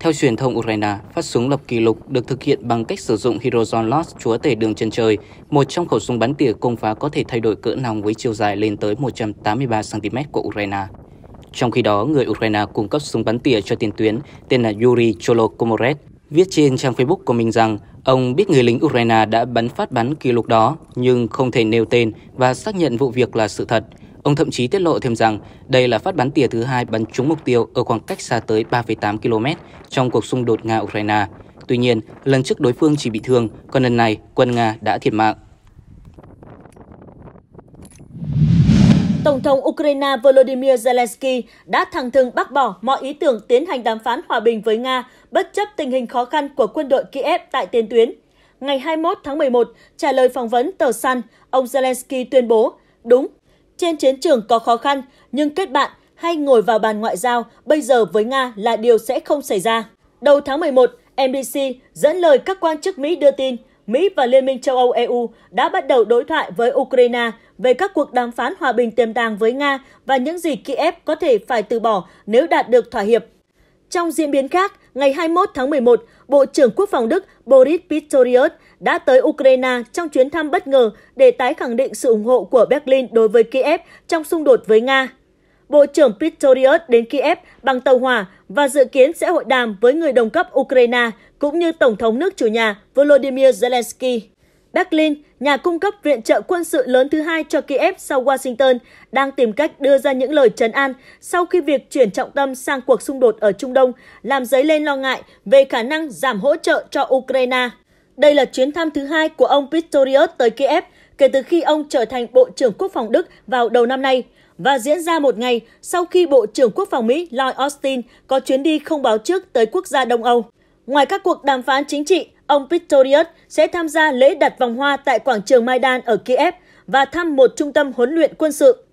Theo truyền thông Ukraine, phát súng lập kỷ lục được thực hiện bằng cách sử dụng Hiroson Loss chúa tể đường chân trời, một trong khẩu súng bắn tỉa công phá có thể thay đổi cỡ nòng với chiều dài lên tới 183cm của Ukraine. Trong khi đó, người Ukraine cung cấp súng bắn tỉa cho tiền tuyến tên là Yuri Cholokomoret, viết trên trang Facebook của mình rằng ông biết người lính Ukraine đã bắn phát bắn kỷ lục đó nhưng không thể nêu tên và xác nhận vụ việc là sự thật. Ông thậm chí tiết lộ thêm rằng đây là phát bắn tỉa thứ hai bắn trúng mục tiêu ở khoảng cách xa tới 3,8 km trong cuộc xung đột Nga-Ukraine. Tuy nhiên, lần trước đối phương chỉ bị thương, còn lần này quân Nga đã thiệt mạng. Tổng thống Ukraine Volodymyr Zelensky đã thẳng thừng bác bỏ mọi ý tưởng tiến hành đàm phán hòa bình với Nga bất chấp tình hình khó khăn của quân đội Kiev tại tiền tuyến. Ngày 21 tháng 11, trả lời phỏng vấn tờ Sun, ông Zelensky tuyên bố, đúng, trên chiến trường có khó khăn, nhưng kết bạn hay ngồi vào bàn ngoại giao bây giờ với Nga là điều sẽ không xảy ra. Đầu tháng 11, NBC dẫn lời các quan chức Mỹ đưa tin Mỹ và Liên minh châu Âu EU đã bắt đầu đối thoại với Ukraine về các cuộc đàm phán hòa bình tiềm tàng với Nga và những gì Kiev có thể phải từ bỏ nếu đạt được thỏa hiệp. Trong diễn biến khác, ngày 21 tháng 11, Bộ trưởng Quốc phòng Đức Boris Pistorius đã tới Ukraine trong chuyến thăm bất ngờ để tái khẳng định sự ủng hộ của Berlin đối với Kiev trong xung đột với Nga. Bộ trưởng Pistorius đến Kiev bằng tàu hỏa và dự kiến sẽ hội đàm với người đồng cấp Ukraine cũng như Tổng thống nước chủ nhà Volodymyr Zelensky. Berlin, nhà cung cấp viện trợ quân sự lớn thứ hai cho Kiev sau Washington, đang tìm cách đưa ra những lời trấn an sau khi việc chuyển trọng tâm sang cuộc xung đột ở Trung Đông làm dấy lên lo ngại về khả năng giảm hỗ trợ cho Ukraine. Đây là chuyến thăm thứ hai của ông Pistorius tới Kiev kể từ khi ông trở thành Bộ trưởng Quốc phòng Đức vào đầu năm nay và diễn ra một ngày sau khi Bộ trưởng Quốc phòng Mỹ Lloyd Austin có chuyến đi không báo trước tới quốc gia Đông Âu. Ngoài các cuộc đàm phán chính trị, ông Pistorius sẽ tham gia lễ đặt vòng hoa tại quảng trường Maidan ở Kiev và thăm một trung tâm huấn luyện quân sự.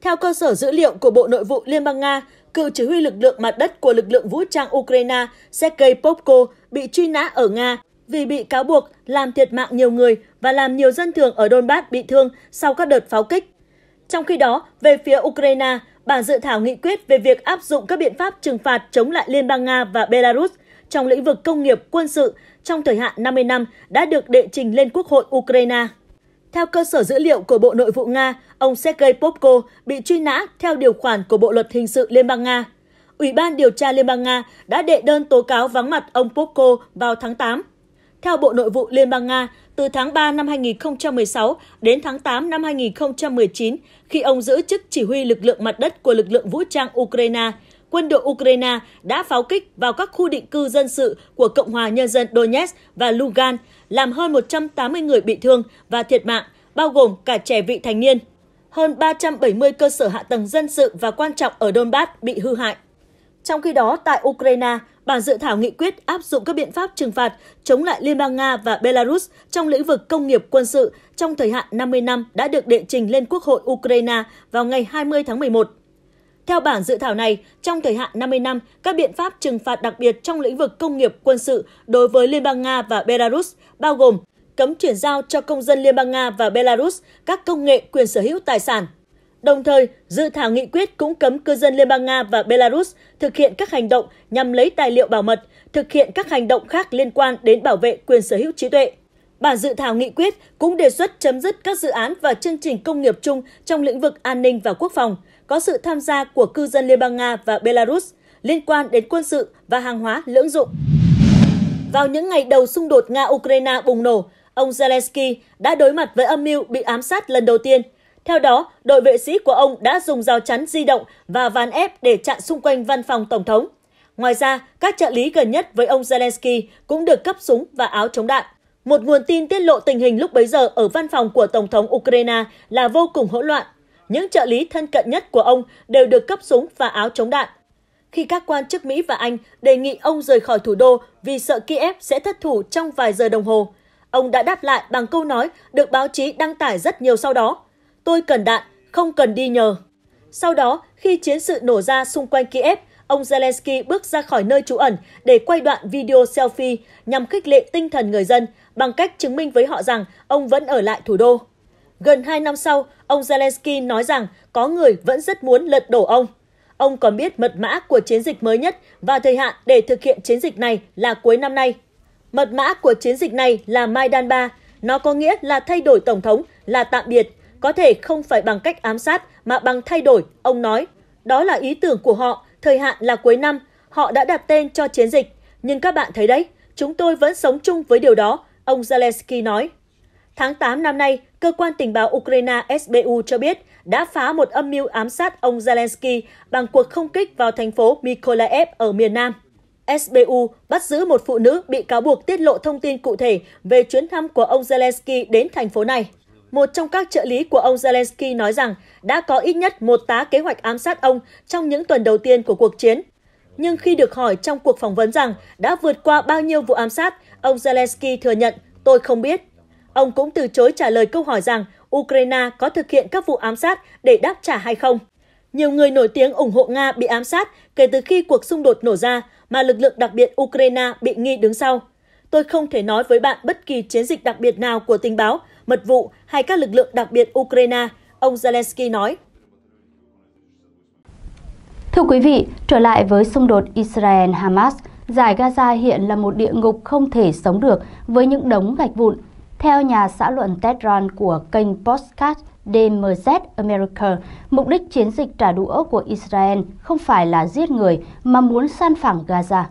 Theo cơ sở dữ liệu của Bộ Nội vụ Liên bang Nga, cựu chỉ huy lực lượng mặt đất của lực lượng vũ trang Ukraine Sergei Popko bị truy nã ở Nga vì bị cáo buộc làm thiệt mạng nhiều người và làm nhiều dân thường ở Donbass bị thương sau các đợt pháo kích. Trong khi đó, về phía Ukraine, bản dự thảo nghị quyết về việc áp dụng các biện pháp trừng phạt chống lại Liên bang Nga và Belarus trong lĩnh vực công nghiệp quân sự trong thời hạn 50 năm đã được đệ trình lên Quốc hội Ukraine. Theo cơ sở dữ liệu của Bộ Nội vụ Nga, ông Sergei Popko bị truy nã theo điều khoản của Bộ luật hình sự Liên bang Nga. Ủy ban điều tra Liên bang Nga đã đệ đơn tố cáo vắng mặt ông Popko vào tháng 8 theo Bộ Nội vụ Liên bang Nga, từ tháng 3 năm 2016 đến tháng 8 năm 2019, khi ông giữ chức chỉ huy lực lượng mặt đất của lực lượng vũ trang Ukraine, quân đội Ukraine đã pháo kích vào các khu định cư dân sự của Cộng hòa Nhân dân Donetsk và Lugan, làm hơn 180 người bị thương và thiệt mạng, bao gồm cả trẻ vị thành niên. Hơn 370 cơ sở hạ tầng dân sự và quan trọng ở Donbass bị hư hại. Trong khi đó, tại Ukraine, bản dự thảo nghị quyết áp dụng các biện pháp trừng phạt chống lại Liên bang Nga và Belarus trong lĩnh vực công nghiệp quân sự trong thời hạn 50 năm đã được đệ trình lên Quốc hội Ukraine vào ngày 20 tháng 11. Theo bản dự thảo này, trong thời hạn 50 năm, các biện pháp trừng phạt đặc biệt trong lĩnh vực công nghiệp quân sự đối với Liên bang Nga và Belarus bao gồm cấm chuyển giao cho công dân Liên bang Nga và Belarus các công nghệ quyền sở hữu tài sản, Đồng thời, dự thảo nghị quyết cũng cấm cư dân Liên bang Nga và Belarus thực hiện các hành động nhằm lấy tài liệu bảo mật, thực hiện các hành động khác liên quan đến bảo vệ quyền sở hữu trí tuệ. Bản dự thảo nghị quyết cũng đề xuất chấm dứt các dự án và chương trình công nghiệp chung trong lĩnh vực an ninh và quốc phòng, có sự tham gia của cư dân Liên bang Nga và Belarus liên quan đến quân sự và hàng hóa lưỡng dụng. Vào những ngày đầu xung đột Nga-Ukraine bùng nổ, ông Zelensky đã đối mặt với âm mưu bị ám sát lần đầu tiên theo đó, đội vệ sĩ của ông đã dùng rào chắn di động và ván ép để chặn xung quanh văn phòng Tổng thống. Ngoài ra, các trợ lý gần nhất với ông Zelensky cũng được cấp súng và áo chống đạn. Một nguồn tin tiết lộ tình hình lúc bấy giờ ở văn phòng của Tổng thống Ukraine là vô cùng hỗn loạn. Những trợ lý thân cận nhất của ông đều được cấp súng và áo chống đạn. Khi các quan chức Mỹ và Anh đề nghị ông rời khỏi thủ đô vì sợ Kiev sẽ thất thủ trong vài giờ đồng hồ, ông đã đáp lại bằng câu nói được báo chí đăng tải rất nhiều sau đó tôi cần đạn, không cần đi nhờ. Sau đó, khi chiến sự nổ ra xung quanh Kiev, ông Zelensky bước ra khỏi nơi trú ẩn để quay đoạn video selfie nhằm khích lệ tinh thần người dân bằng cách chứng minh với họ rằng ông vẫn ở lại thủ đô. Gần 2 năm sau, ông Zelensky nói rằng có người vẫn rất muốn lật đổ ông. Ông còn biết mật mã của chiến dịch mới nhất và thời hạn để thực hiện chiến dịch này là cuối năm nay. Mật mã của chiến dịch này là Maidan 3, nó có nghĩa là thay đổi tổng thống, là tạm biệt, có thể không phải bằng cách ám sát mà bằng thay đổi, ông nói. Đó là ý tưởng của họ, thời hạn là cuối năm, họ đã đặt tên cho chiến dịch. Nhưng các bạn thấy đấy, chúng tôi vẫn sống chung với điều đó, ông Zelensky nói. Tháng 8 năm nay, cơ quan tình báo Ukraine SBU cho biết đã phá một âm mưu ám sát ông Zelensky bằng cuộc không kích vào thành phố Mykolaiv ở miền Nam. SBU bắt giữ một phụ nữ bị cáo buộc tiết lộ thông tin cụ thể về chuyến thăm của ông Zelensky đến thành phố này một trong các trợ lý của ông Zelensky nói rằng đã có ít nhất một tá kế hoạch ám sát ông trong những tuần đầu tiên của cuộc chiến. Nhưng khi được hỏi trong cuộc phỏng vấn rằng đã vượt qua bao nhiêu vụ ám sát, ông Zelensky thừa nhận tôi không biết. Ông cũng từ chối trả lời câu hỏi rằng Ukraine có thực hiện các vụ ám sát để đáp trả hay không. Nhiều người nổi tiếng ủng hộ Nga bị ám sát kể từ khi cuộc xung đột nổ ra mà lực lượng đặc biệt Ukraine bị nghi đứng sau. Tôi không thể nói với bạn bất kỳ chiến dịch đặc biệt nào của tình báo mật vụ hay các lực lượng đặc biệt Ukraine, ông Zelensky nói. Thưa quý vị, trở lại với xung đột Israel-Hamas, giải Gaza hiện là một địa ngục không thể sống được với những đống gạch vụn. Theo nhà xã luận Tedron của kênh Postcard DMZ America, mục đích chiến dịch trả đũa của Israel không phải là giết người mà muốn san phẳng Gaza.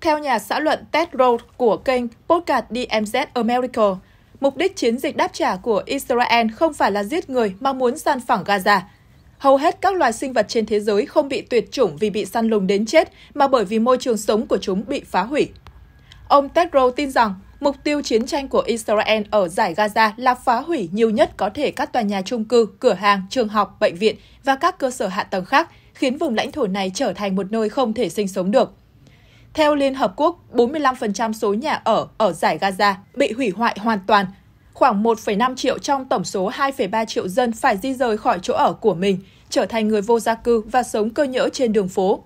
Theo nhà xã luận Ted Rhodes của kênh Podcast DMZ America, mục đích chiến dịch đáp trả của Israel không phải là giết người mà muốn san phẳng Gaza. Hầu hết các loài sinh vật trên thế giới không bị tuyệt chủng vì bị săn lùng đến chết mà bởi vì môi trường sống của chúng bị phá hủy. Ông Ted Rhodes tin rằng mục tiêu chiến tranh của Israel ở giải Gaza là phá hủy nhiều nhất có thể các tòa nhà chung cư, cửa hàng, trường học, bệnh viện và các cơ sở hạ tầng khác, khiến vùng lãnh thổ này trở thành một nơi không thể sinh sống được. Theo Liên Hợp Quốc, 45% số nhà ở ở giải Gaza bị hủy hoại hoàn toàn. Khoảng 1,5 triệu trong tổng số 2,3 triệu dân phải di rời khỏi chỗ ở của mình, trở thành người vô gia cư và sống cơ nhỡ trên đường phố.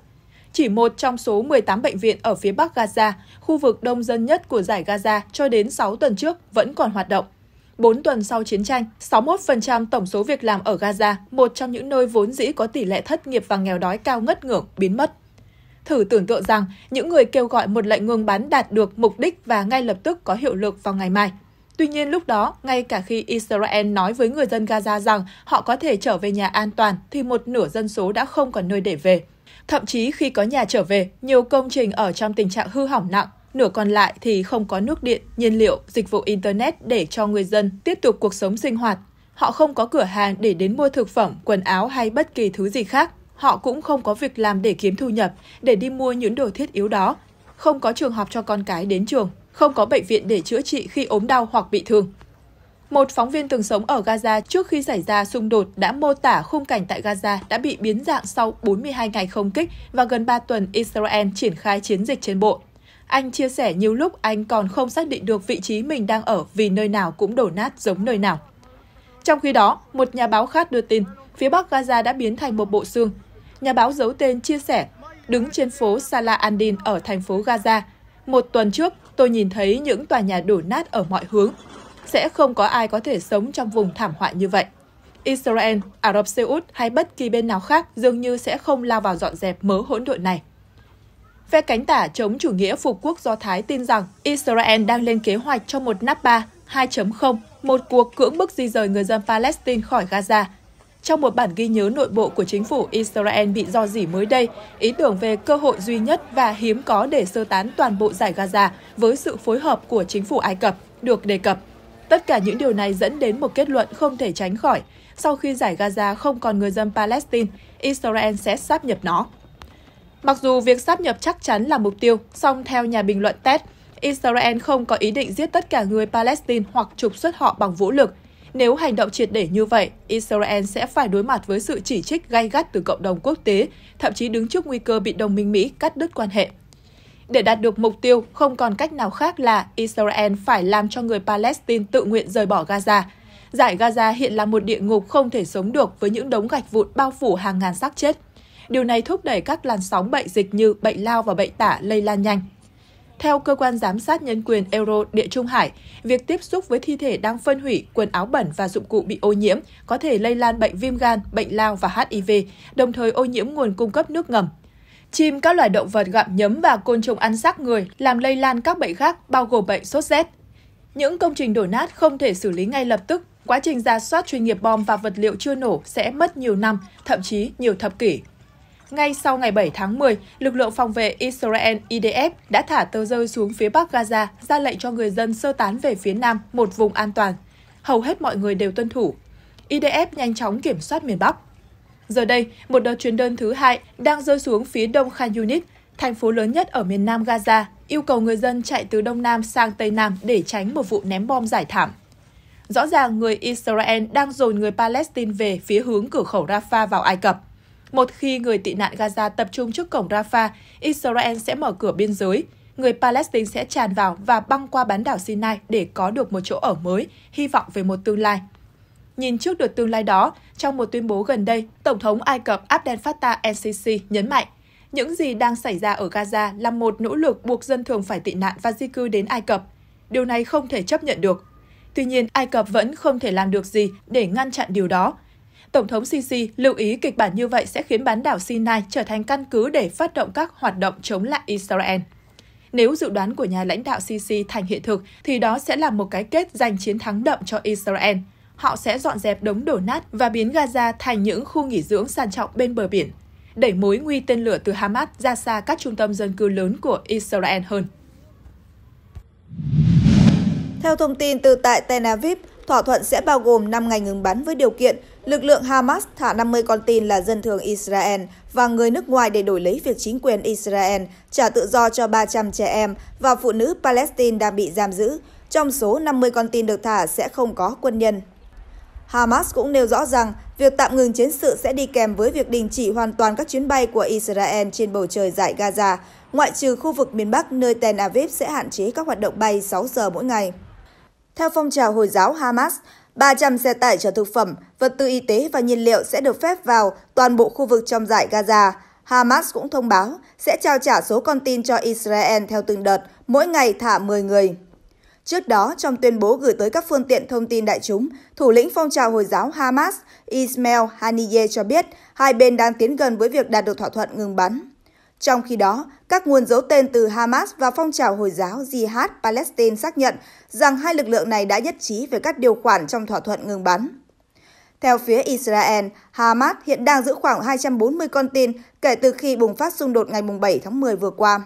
Chỉ một trong số 18 bệnh viện ở phía Bắc Gaza, khu vực đông dân nhất của giải Gaza cho đến 6 tuần trước vẫn còn hoạt động. 4 tuần sau chiến tranh, 61% tổng số việc làm ở Gaza, một trong những nơi vốn dĩ có tỷ lệ thất nghiệp và nghèo đói cao ngất ngưỡng, biến mất. Thử tưởng tượng rằng những người kêu gọi một lệnh ngừng bắn đạt được mục đích và ngay lập tức có hiệu lực vào ngày mai. Tuy nhiên lúc đó, ngay cả khi Israel nói với người dân Gaza rằng họ có thể trở về nhà an toàn, thì một nửa dân số đã không còn nơi để về. Thậm chí khi có nhà trở về, nhiều công trình ở trong tình trạng hư hỏng nặng, nửa còn lại thì không có nước điện, nhiên liệu, dịch vụ Internet để cho người dân tiếp tục cuộc sống sinh hoạt. Họ không có cửa hàng để đến mua thực phẩm, quần áo hay bất kỳ thứ gì khác. Họ cũng không có việc làm để kiếm thu nhập, để đi mua những đồ thiết yếu đó. Không có trường học cho con cái đến trường, không có bệnh viện để chữa trị khi ốm đau hoặc bị thương. Một phóng viên từng sống ở Gaza trước khi xảy ra xung đột đã mô tả khung cảnh tại Gaza đã bị biến dạng sau 42 ngày không kích và gần 3 tuần Israel triển khai chiến dịch trên bộ. Anh chia sẻ nhiều lúc anh còn không xác định được vị trí mình đang ở vì nơi nào cũng đổ nát giống nơi nào. Trong khi đó, một nhà báo khác đưa tin, phía bắc Gaza đã biến thành một bộ xương, nhà báo giấu tên chia sẻ, đứng trên phố Salah Andin ở thành phố Gaza. Một tuần trước, tôi nhìn thấy những tòa nhà đổ nát ở mọi hướng. Sẽ không có ai có thể sống trong vùng thảm họa như vậy. Israel, Ả Rập Xê Út hay bất kỳ bên nào khác dường như sẽ không lao vào dọn dẹp mớ hỗn độn này. Phe cánh tả chống chủ nghĩa phục quốc Do Thái tin rằng Israel đang lên kế hoạch cho một Napa 2.0, một cuộc cưỡng bức di rời người dân Palestine khỏi Gaza trong một bản ghi nhớ nội bộ của chính phủ Israel bị do dỉ mới đây, ý tưởng về cơ hội duy nhất và hiếm có để sơ tán toàn bộ giải Gaza với sự phối hợp của chính phủ Ai Cập được đề cập. Tất cả những điều này dẫn đến một kết luận không thể tránh khỏi. Sau khi giải Gaza không còn người dân Palestine, Israel sẽ sáp nhập nó. Mặc dù việc sáp nhập chắc chắn là mục tiêu, song theo nhà bình luận Ted, Israel không có ý định giết tất cả người Palestine hoặc trục xuất họ bằng vũ lực, nếu hành động triệt để như vậy, Israel sẽ phải đối mặt với sự chỉ trích gay gắt từ cộng đồng quốc tế, thậm chí đứng trước nguy cơ bị đồng minh Mỹ cắt đứt quan hệ. Để đạt được mục tiêu, không còn cách nào khác là Israel phải làm cho người Palestine tự nguyện rời bỏ Gaza. Giải Gaza hiện là một địa ngục không thể sống được với những đống gạch vụn bao phủ hàng ngàn xác chết. Điều này thúc đẩy các làn sóng bệnh dịch như bệnh lao và bệnh tả lây lan nhanh. Theo cơ quan giám sát nhân quyền Euro Địa Trung Hải, việc tiếp xúc với thi thể đang phân hủy, quần áo bẩn và dụng cụ bị ô nhiễm có thể lây lan bệnh viêm gan, bệnh lao và HIV, đồng thời ô nhiễm nguồn cung cấp nước ngầm. Chim, các loài động vật gặm nhấm và côn trùng ăn xác người làm lây lan các bệnh khác bao gồm bệnh sốt rét. Những công trình đổ nát không thể xử lý ngay lập tức Quá trình ra soát chuyên nghiệp bom và vật liệu chưa nổ sẽ mất nhiều năm, thậm chí nhiều thập kỷ. Ngay sau ngày 7 tháng 10, lực lượng phòng vệ Israel IDF đã thả tờ rơi xuống phía bắc Gaza, ra lệnh cho người dân sơ tán về phía nam, một vùng an toàn. Hầu hết mọi người đều tuân thủ. IDF nhanh chóng kiểm soát miền Bắc. Giờ đây, một đợt chuyến đơn thứ hai đang rơi xuống phía đông Khan Yunis, thành phố lớn nhất ở miền nam Gaza, yêu cầu người dân chạy từ đông nam sang tây nam để tránh một vụ ném bom giải thảm. Rõ ràng người Israel đang dồn người Palestine về phía hướng cửa khẩu Rafah vào Ai Cập. Một khi người tị nạn Gaza tập trung trước cổng Rafah, Israel sẽ mở cửa biên giới. Người Palestine sẽ tràn vào và băng qua bán đảo Sinai để có được một chỗ ở mới, hy vọng về một tương lai. Nhìn trước được tương lai đó, trong một tuyên bố gần đây, Tổng thống Ai Cập Abdel Fattah el-Sisi nhấn mạnh, những gì đang xảy ra ở Gaza là một nỗ lực buộc dân thường phải tị nạn và di cư đến Ai Cập. Điều này không thể chấp nhận được. Tuy nhiên, Ai Cập vẫn không thể làm được gì để ngăn chặn điều đó Tổng thống Sisi lưu ý kịch bản như vậy sẽ khiến bán đảo Sinai trở thành căn cứ để phát động các hoạt động chống lại Israel. Nếu dự đoán của nhà lãnh đạo Sisi thành hiện thực, thì đó sẽ là một cái kết giành chiến thắng đậm cho Israel. Họ sẽ dọn dẹp đống đổ nát và biến Gaza thành những khu nghỉ dưỡng sang trọng bên bờ biển, đẩy mối nguy tên lửa từ Hamas ra xa các trung tâm dân cư lớn của Israel hơn. Theo thông tin từ tại Tel Aviv, thỏa thuận sẽ bao gồm 5 ngày ngừng bắn với điều kiện Lực lượng Hamas thả 50 con tin là dân thường Israel và người nước ngoài để đổi lấy việc chính quyền Israel trả tự do cho 300 trẻ em và phụ nữ Palestine đang bị giam giữ. Trong số 50 con tin được thả sẽ không có quân nhân. Hamas cũng nêu rõ rằng việc tạm ngừng chiến sự sẽ đi kèm với việc đình chỉ hoàn toàn các chuyến bay của Israel trên bầu trời giải Gaza, ngoại trừ khu vực miền Bắc nơi Tel Aviv sẽ hạn chế các hoạt động bay 6 giờ mỗi ngày. Theo phong trào Hồi giáo Hamas, 300 xe tải chở thực phẩm, vật tư y tế và nhiên liệu sẽ được phép vào toàn bộ khu vực trong giải Gaza. Hamas cũng thông báo sẽ trao trả số con tin cho Israel theo từng đợt, mỗi ngày thả 10 người. Trước đó, trong tuyên bố gửi tới các phương tiện thông tin đại chúng, thủ lĩnh phong trào Hồi giáo Hamas Ismail Haniyeh cho biết hai bên đang tiến gần với việc đạt được thỏa thuận ngừng bắn. Trong khi đó, các nguồn giấu tên từ Hamas và phong trào Hồi giáo Jihad Palestine xác nhận rằng hai lực lượng này đã nhất trí về các điều khoản trong thỏa thuận ngừng bắn. Theo phía Israel, Hamas hiện đang giữ khoảng 240 con tin kể từ khi bùng phát xung đột ngày 7 tháng 10 vừa qua.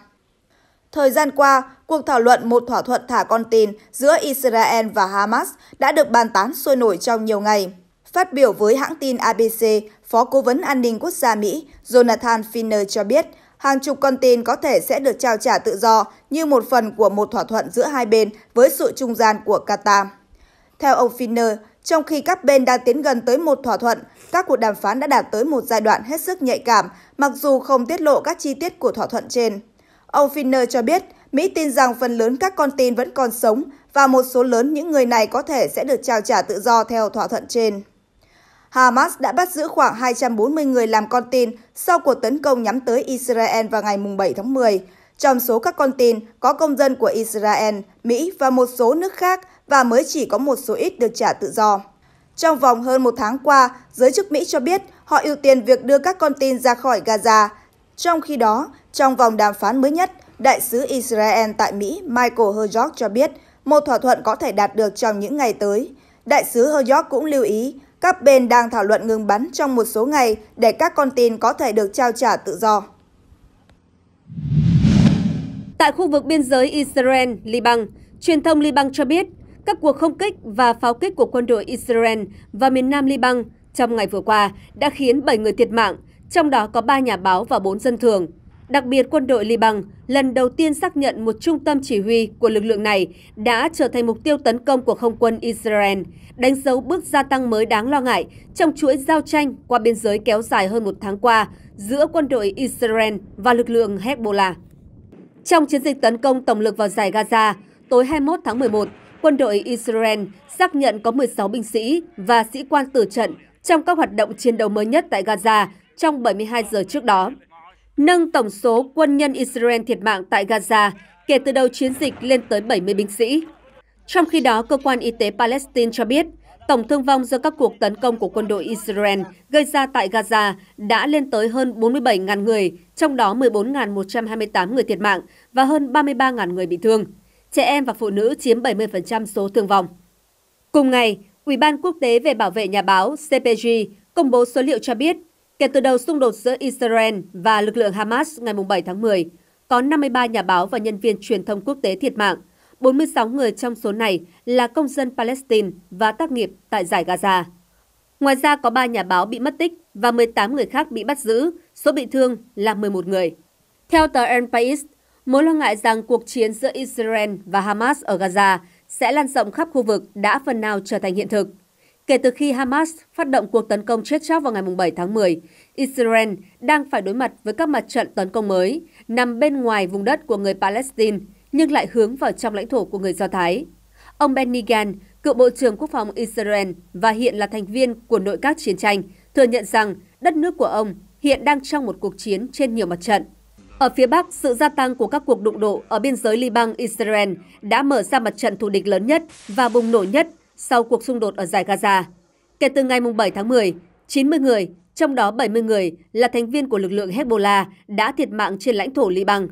Thời gian qua, cuộc thảo luận một thỏa thuận thả con tin giữa Israel và Hamas đã được bàn tán sôi nổi trong nhiều ngày. Phát biểu với hãng tin ABC, Phó Cố vấn An ninh Quốc gia Mỹ Jonathan Finner cho biết, hàng chục con tin có thể sẽ được trao trả tự do như một phần của một thỏa thuận giữa hai bên với sự trung gian của Qatar. Theo ông Finner, trong khi các bên đang tiến gần tới một thỏa thuận, các cuộc đàm phán đã đạt tới một giai đoạn hết sức nhạy cảm, mặc dù không tiết lộ các chi tiết của thỏa thuận trên. Ông Finner cho biết, Mỹ tin rằng phần lớn các con tin vẫn còn sống và một số lớn những người này có thể sẽ được trao trả tự do theo thỏa thuận trên. Hamas đã bắt giữ khoảng 240 người làm con tin sau cuộc tấn công nhắm tới Israel vào ngày 7 tháng 10. Trong số các con tin có công dân của Israel, Mỹ và một số nước khác và mới chỉ có một số ít được trả tự do. Trong vòng hơn một tháng qua, giới chức Mỹ cho biết họ ưu tiên việc đưa các con tin ra khỏi Gaza. Trong khi đó, trong vòng đàm phán mới nhất, đại sứ Israel tại Mỹ Michael Herzog cho biết một thỏa thuận có thể đạt được trong những ngày tới. Đại sứ Herzog cũng lưu ý các bên đang thảo luận ngừng bắn trong một số ngày để các con tin có thể được trao trả tự do. Tại khu vực biên giới Israel-Liban, truyền thông Liban cho biết các cuộc không kích và pháo kích của quân đội Israel và miền nam Liban trong ngày vừa qua đã khiến 7 người thiệt mạng, trong đó có 3 nhà báo và 4 dân thường. Đặc biệt, quân đội Liban lần đầu tiên xác nhận một trung tâm chỉ huy của lực lượng này đã trở thành mục tiêu tấn công của không quân Israel, đánh dấu bước gia tăng mới đáng lo ngại trong chuỗi giao tranh qua biên giới kéo dài hơn một tháng qua giữa quân đội Israel và lực lượng Hezbollah. Trong chiến dịch tấn công tổng lực vào giải Gaza, tối 21 tháng 11, quân đội Israel xác nhận có 16 binh sĩ và sĩ quan tử trận trong các hoạt động chiến đấu mới nhất tại Gaza trong 72 giờ trước đó nâng tổng số quân nhân Israel thiệt mạng tại Gaza kể từ đầu chiến dịch lên tới 70 binh sĩ. Trong khi đó, cơ quan y tế Palestine cho biết, tổng thương vong do các cuộc tấn công của quân đội Israel gây ra tại Gaza đã lên tới hơn 47.000 người, trong đó 14.128 người thiệt mạng và hơn 33.000 người bị thương. Trẻ em và phụ nữ chiếm 70% số thương vong. Cùng ngày, Ủy ban Quốc tế về Bảo vệ Nhà báo CPG công bố số liệu cho biết Kể từ đầu xung đột giữa Israel và lực lượng Hamas ngày 7 tháng 10, có 53 nhà báo và nhân viên truyền thông quốc tế thiệt mạng, 46 người trong số này là công dân Palestine và tác nghiệp tại giải Gaza. Ngoài ra có 3 nhà báo bị mất tích và 18 người khác bị bắt giữ, số bị thương là 11 người. Theo tờ El País, mối lo ngại rằng cuộc chiến giữa Israel và Hamas ở Gaza sẽ lan rộng khắp khu vực đã phần nào trở thành hiện thực. Kể từ khi Hamas phát động cuộc tấn công chết chóc vào ngày 7 tháng 10, Israel đang phải đối mặt với các mặt trận tấn công mới nằm bên ngoài vùng đất của người Palestine nhưng lại hướng vào trong lãnh thổ của người Do Thái. Ông Benny Gantz, cựu Bộ trưởng Quốc phòng Israel và hiện là thành viên của nội các chiến tranh, thừa nhận rằng đất nước của ông hiện đang trong một cuộc chiến trên nhiều mặt trận. Ở phía Bắc, sự gia tăng của các cuộc đụng độ ở biên giới Liban-Israel đã mở ra mặt trận thù địch lớn nhất và bùng nổ nhất sau cuộc xung đột ở giải Gaza. Kể từ ngày 7 tháng 10, 90 người, trong đó 70 người là thành viên của lực lượng Hezbollah đã thiệt mạng trên lãnh thổ Liban.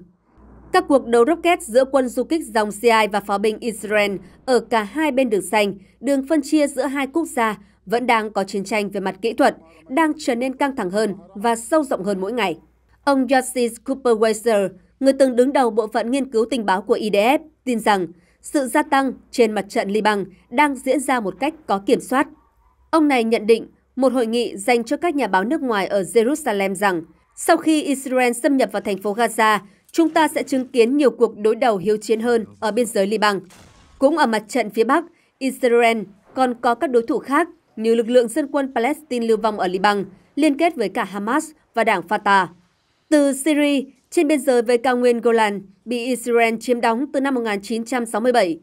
Các cuộc đấu rocket giữa quân du kích dòng CI và pháo binh Israel ở cả hai bên đường xanh, đường phân chia giữa hai quốc gia vẫn đang có chiến tranh về mặt kỹ thuật, đang trở nên căng thẳng hơn và sâu rộng hơn mỗi ngày. Ông Justice Cooper Weiser, người từng đứng đầu bộ phận nghiên cứu tình báo của IDF, tin rằng sự gia tăng trên mặt trận Liban đang diễn ra một cách có kiểm soát. Ông này nhận định một hội nghị dành cho các nhà báo nước ngoài ở Jerusalem rằng sau khi Israel xâm nhập vào thành phố Gaza, chúng ta sẽ chứng kiến nhiều cuộc đối đầu hiếu chiến hơn ở biên giới Liban. Cũng ở mặt trận phía Bắc, Israel còn có các đối thủ khác như lực lượng dân quân Palestine lưu vong ở Liban liên kết với cả Hamas và đảng Fatah. Từ Syria, trên biên giới với cao nguyên Golan bị Israel chiếm đóng từ năm 1967.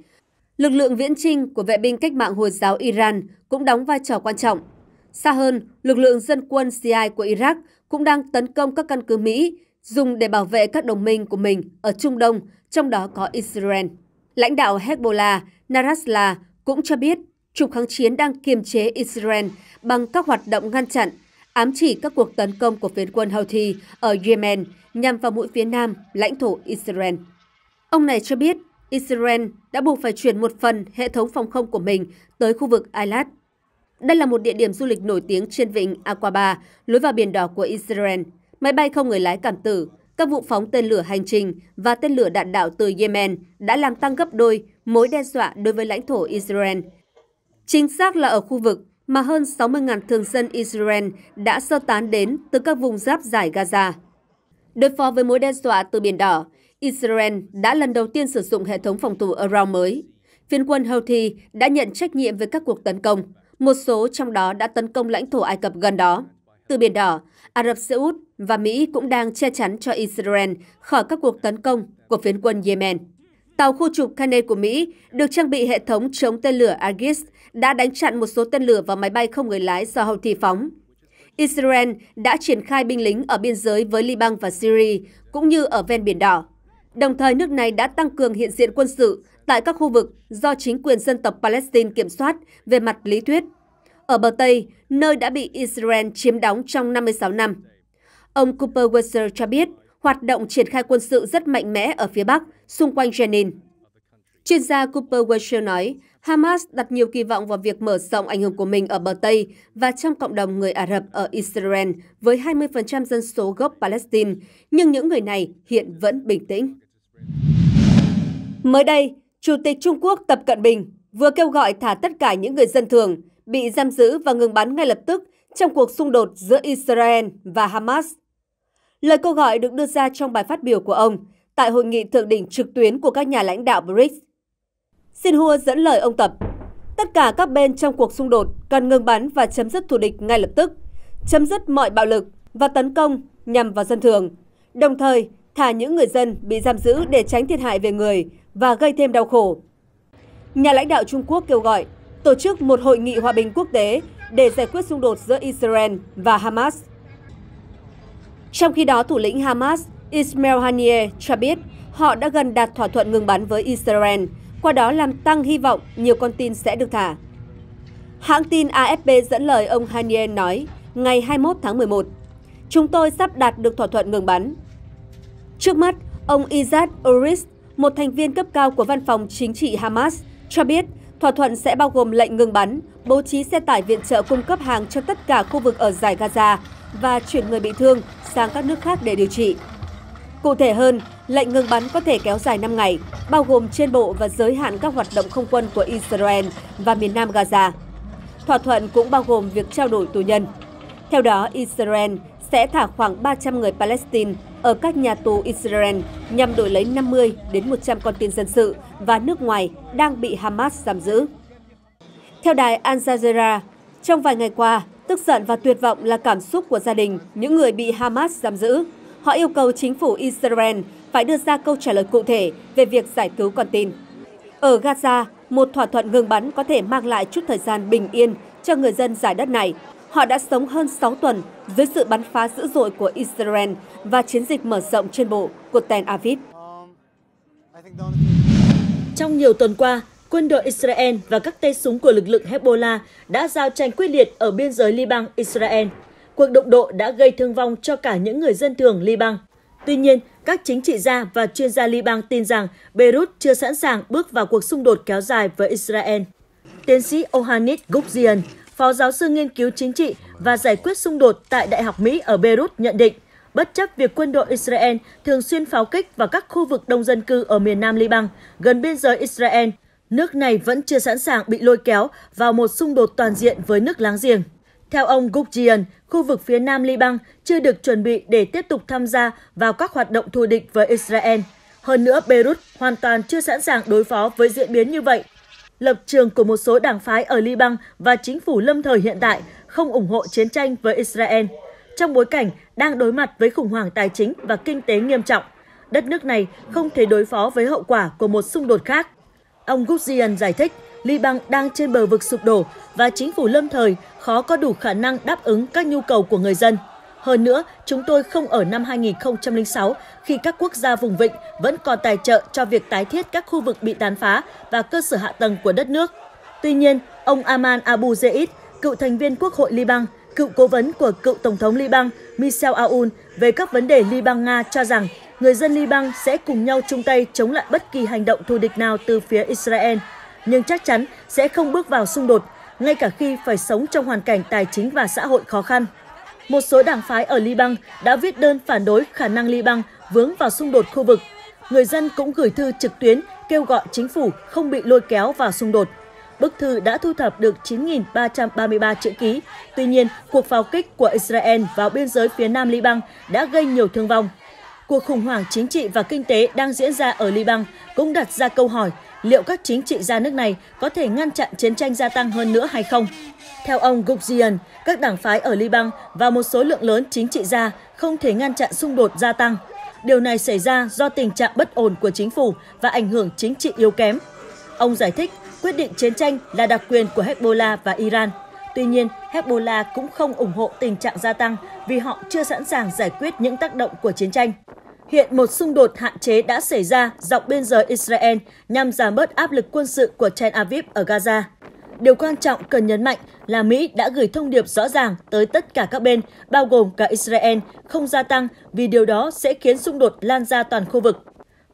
Lực lượng viễn trinh của vệ binh cách mạng Hồi giáo Iran cũng đóng vai trò quan trọng. Xa hơn, lực lượng dân quân CIA của Iraq cũng đang tấn công các căn cứ Mỹ dùng để bảo vệ các đồng minh của mình ở Trung Đông, trong đó có Israel. Lãnh đạo Hezbollah Narasla cũng cho biết trục kháng chiến đang kiềm chế Israel bằng các hoạt động ngăn chặn ám chỉ các cuộc tấn công của phiến quân Houthi ở Yemen nhằm vào mũi phía nam, lãnh thổ Israel. Ông này cho biết Israel đã buộc phải chuyển một phần hệ thống phòng không của mình tới khu vực Eilat. Đây là một địa điểm du lịch nổi tiếng trên vịnh Aqaba, lối vào Biển Đỏ của Israel. Máy bay không người lái cảm tử, các vụ phóng tên lửa hành trình và tên lửa đạn đạo từ Yemen đã làm tăng gấp đôi mối đe dọa đối với lãnh thổ Israel. Chính xác là ở khu vực mà hơn 60.000 thường dân Israel đã sơ tán đến từ các vùng giáp giải Gaza. Đối phó với mối đe dọa từ Biển Đỏ, Israel đã lần đầu tiên sử dụng hệ thống phòng thủ Around mới. Phiên quân Houthi đã nhận trách nhiệm về các cuộc tấn công, một số trong đó đã tấn công lãnh thổ Ai Cập gần đó. Từ Biển Đỏ, Ả Rập Xê Út và Mỹ cũng đang che chắn cho Israel khỏi các cuộc tấn công của phiến quân Yemen. Tàu khu trục Kane của Mỹ được trang bị hệ thống chống tên lửa Aegis đã đánh chặn một số tên lửa và máy bay không người lái do Houthi phóng. Israel đã triển khai binh lính ở biên giới với Liban và Syria, cũng như ở ven Biển Đỏ. Đồng thời, nước này đã tăng cường hiện diện quân sự tại các khu vực do chính quyền dân tộc Palestine kiểm soát về mặt lý thuyết. Ở bờ Tây, nơi đã bị Israel chiếm đóng trong 56 năm. Ông Cooper Wesser cho biết, hoạt động triển khai quân sự rất mạnh mẽ ở phía Bắc, xung quanh Jenin. Chuyên gia Cooper Welsher nói, Hamas đặt nhiều kỳ vọng vào việc mở rộng ảnh hưởng của mình ở bờ Tây và trong cộng đồng người Ả Rập ở Israel với 20% dân số gốc Palestine, nhưng những người này hiện vẫn bình tĩnh. Mới đây, Chủ tịch Trung Quốc Tập Cận Bình vừa kêu gọi thả tất cả những người dân thường bị giam giữ và ngừng bắn ngay lập tức trong cuộc xung đột giữa Israel và Hamas. Lời kêu gọi được đưa ra trong bài phát biểu của ông tại hội nghị thượng đỉnh trực tuyến của các nhà lãnh đạo BRICS xinhua dẫn lời ông Tập. Tất cả các bên trong cuộc xung đột cần ngừng bắn và chấm dứt thù địch ngay lập tức, chấm dứt mọi bạo lực và tấn công nhằm vào dân thường, đồng thời thả những người dân bị giam giữ để tránh thiệt hại về người và gây thêm đau khổ. Nhà lãnh đạo Trung Quốc kêu gọi tổ chức một hội nghị hòa bình quốc tế để giải quyết xung đột giữa Israel và Hamas. Trong khi đó, thủ lĩnh Hamas Ismail Haniyeh cho biết họ đã gần đạt thỏa thuận ngừng bắn với Israel – qua đó làm tăng hy vọng nhiều con tin sẽ được thả. Hãng tin AFP dẫn lời ông Hanier nói ngày 21 tháng 11, chúng tôi sắp đạt được thỏa thuận ngừng bắn. Trước mắt, ông Izad Oris, một thành viên cấp cao của văn phòng chính trị Hamas, cho biết thỏa thuận sẽ bao gồm lệnh ngừng bắn, bố trí xe tải viện trợ cung cấp hàng cho tất cả khu vực ở giải Gaza và chuyển người bị thương sang các nước khác để điều trị. Cụ thể hơn, lệnh ngừng bắn có thể kéo dài 5 ngày, bao gồm trên bộ và giới hạn các hoạt động không quân của Israel và miền nam Gaza. Thỏa thuận cũng bao gồm việc trao đổi tù nhân. Theo đó, Israel sẽ thả khoảng 300 người Palestine ở các nhà tù Israel nhằm đổi lấy 50 đến 100 con tin dân sự và nước ngoài đang bị Hamas giam giữ. Theo đài Al Jazeera, trong vài ngày qua, tức giận và tuyệt vọng là cảm xúc của gia đình những người bị Hamas giam giữ. Họ yêu cầu chính phủ Israel phải đưa ra câu trả lời cụ thể về việc giải cứu con tin. Ở Gaza, một thỏa thuận ngừng bắn có thể mang lại chút thời gian bình yên cho người dân giải đất này. Họ đã sống hơn 6 tuần dưới sự bắn phá dữ dội của Israel và chiến dịch mở rộng trên bộ của Tel Aviv. Trong nhiều tuần qua, quân đội Israel và các tay súng của lực lượng Hezbollah đã giao tranh quyết liệt ở biên giới Liban-Israel. Cuộc đụng độ đã gây thương vong cho cả những người dân thường Liban. Tuy nhiên, các chính trị gia và chuyên gia Liban tin rằng Beirut chưa sẵn sàng bước vào cuộc xung đột kéo dài với Israel. Tiến sĩ Ohanit Gubzian, phó giáo sư nghiên cứu chính trị và giải quyết xung đột tại Đại học Mỹ ở Beirut nhận định, bất chấp việc quân đội Israel thường xuyên pháo kích vào các khu vực đông dân cư ở miền nam Liban, gần biên giới Israel, nước này vẫn chưa sẵn sàng bị lôi kéo vào một xung đột toàn diện với nước láng giềng. Theo ông Gugjian, khu vực phía nam Liban chưa được chuẩn bị để tiếp tục tham gia vào các hoạt động thù địch với Israel. Hơn nữa, Beirut hoàn toàn chưa sẵn sàng đối phó với diễn biến như vậy. Lập trường của một số đảng phái ở Liban và chính phủ lâm thời hiện tại không ủng hộ chiến tranh với Israel. Trong bối cảnh đang đối mặt với khủng hoảng tài chính và kinh tế nghiêm trọng, đất nước này không thể đối phó với hậu quả của một xung đột khác. Ông Gugjian giải thích, Liban đang trên bờ vực sụp đổ và chính phủ lâm thời khó có đủ khả năng đáp ứng các nhu cầu của người dân. Hơn nữa, chúng tôi không ở năm 2006 khi các quốc gia vùng vịnh vẫn còn tài trợ cho việc tái thiết các khu vực bị tàn phá và cơ sở hạ tầng của đất nước. Tuy nhiên, ông Aman Abu Zeid, cựu thành viên Quốc hội Liban, cựu cố vấn của cựu Tổng thống Liban Michel Aoun về các vấn đề Liban-Nga cho rằng người dân Liban sẽ cùng nhau chung tay chống lại bất kỳ hành động thù địch nào từ phía Israel, nhưng chắc chắn sẽ không bước vào xung đột ngay cả khi phải sống trong hoàn cảnh tài chính và xã hội khó khăn. Một số đảng phái ở Liban đã viết đơn phản đối khả năng Liban vướng vào xung đột khu vực. Người dân cũng gửi thư trực tuyến kêu gọi chính phủ không bị lôi kéo vào xung đột. Bức thư đã thu thập được 9.333 chữ ký. Tuy nhiên, cuộc pháo kích của Israel vào biên giới phía nam Liban đã gây nhiều thương vong. Cuộc khủng hoảng chính trị và kinh tế đang diễn ra ở Liban cũng đặt ra câu hỏi liệu các chính trị gia nước này có thể ngăn chặn chiến tranh gia tăng hơn nữa hay không. Theo ông Gugjian, các đảng phái ở Liban và một số lượng lớn chính trị gia không thể ngăn chặn xung đột gia tăng. Điều này xảy ra do tình trạng bất ổn của chính phủ và ảnh hưởng chính trị yếu kém. Ông giải thích quyết định chiến tranh là đặc quyền của Hezbollah và Iran. Tuy nhiên, Hezbollah cũng không ủng hộ tình trạng gia tăng vì họ chưa sẵn sàng giải quyết những tác động của chiến tranh. Hiện một xung đột hạn chế đã xảy ra dọc biên giới Israel nhằm giảm bớt áp lực quân sự của Tel Aviv ở Gaza. Điều quan trọng cần nhấn mạnh là Mỹ đã gửi thông điệp rõ ràng tới tất cả các bên, bao gồm cả Israel, không gia tăng vì điều đó sẽ khiến xung đột lan ra toàn khu vực.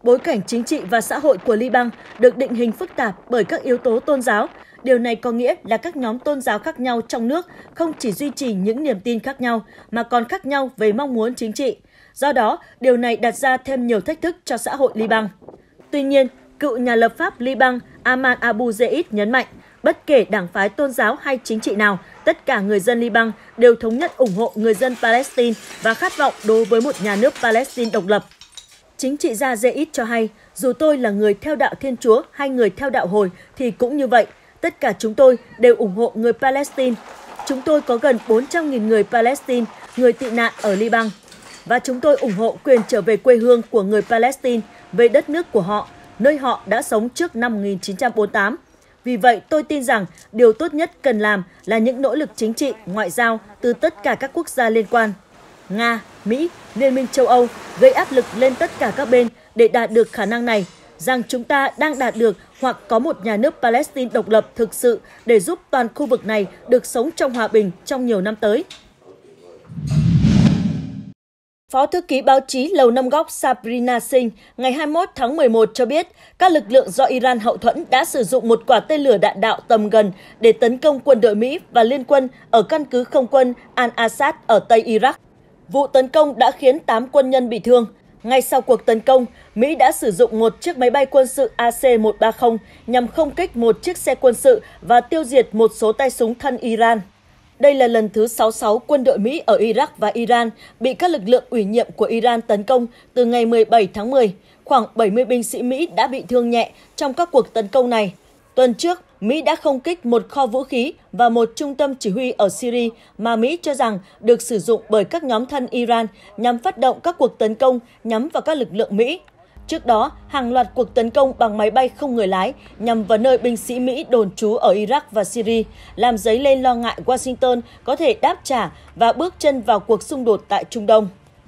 Bối cảnh chính trị và xã hội của Liban được định hình phức tạp bởi các yếu tố tôn giáo. Điều này có nghĩa là các nhóm tôn giáo khác nhau trong nước không chỉ duy trì những niềm tin khác nhau mà còn khác nhau về mong muốn chính trị Do đó, điều này đặt ra thêm nhiều thách thức cho xã hội Liban. Tuy nhiên, cựu nhà lập pháp Liban Aman Abu Zeid nhấn mạnh, bất kể đảng phái tôn giáo hay chính trị nào, tất cả người dân Liban đều thống nhất ủng hộ người dân Palestine và khát vọng đối với một nhà nước Palestine độc lập. Chính trị gia Zeid cho hay, dù tôi là người theo đạo Thiên Chúa hay người theo đạo Hồi thì cũng như vậy, tất cả chúng tôi đều ủng hộ người Palestine. Chúng tôi có gần 400.000 người Palestine, người tị nạn ở Liban và chúng tôi ủng hộ quyền trở về quê hương của người Palestine, về đất nước của họ, nơi họ đã sống trước năm 1948. Vì vậy, tôi tin rằng điều tốt nhất cần làm là những nỗ lực chính trị, ngoại giao từ tất cả các quốc gia liên quan. Nga, Mỹ, Liên minh châu Âu gây áp lực lên tất cả các bên để đạt được khả năng này, rằng chúng ta đang đạt được hoặc có một nhà nước Palestine độc lập thực sự để giúp toàn khu vực này được sống trong hòa bình trong nhiều năm tới. Phó thư ký báo chí Lầu Năm Góc Sabrina Singh ngày 21 tháng 11 cho biết các lực lượng do Iran hậu thuẫn đã sử dụng một quả tên lửa đạn đạo tầm gần để tấn công quân đội Mỹ và liên quân ở căn cứ không quân Al-Assad ở Tây Iraq. Vụ tấn công đã khiến 8 quân nhân bị thương. Ngay sau cuộc tấn công, Mỹ đã sử dụng một chiếc máy bay quân sự AC-130 nhằm không kích một chiếc xe quân sự và tiêu diệt một số tay súng thân Iran. Đây là lần thứ 66 quân đội Mỹ ở Iraq và Iran bị các lực lượng ủy nhiệm của Iran tấn công từ ngày 17 tháng 10. Khoảng 70 binh sĩ Mỹ đã bị thương nhẹ trong các cuộc tấn công này. Tuần trước, Mỹ đã không kích một kho vũ khí và một trung tâm chỉ huy ở Syria mà Mỹ cho rằng được sử dụng bởi các nhóm thân Iran nhằm phát động các cuộc tấn công nhắm vào các lực lượng Mỹ. Trước đó, hàng loạt cuộc tấn công bằng máy bay không người lái nhằm vào nơi binh sĩ Mỹ đồn trú ở Iraq và Syria làm dấy lên lo ngại Washington có thể đáp trả và bước chân vào cuộc xung đột tại Trung Đông.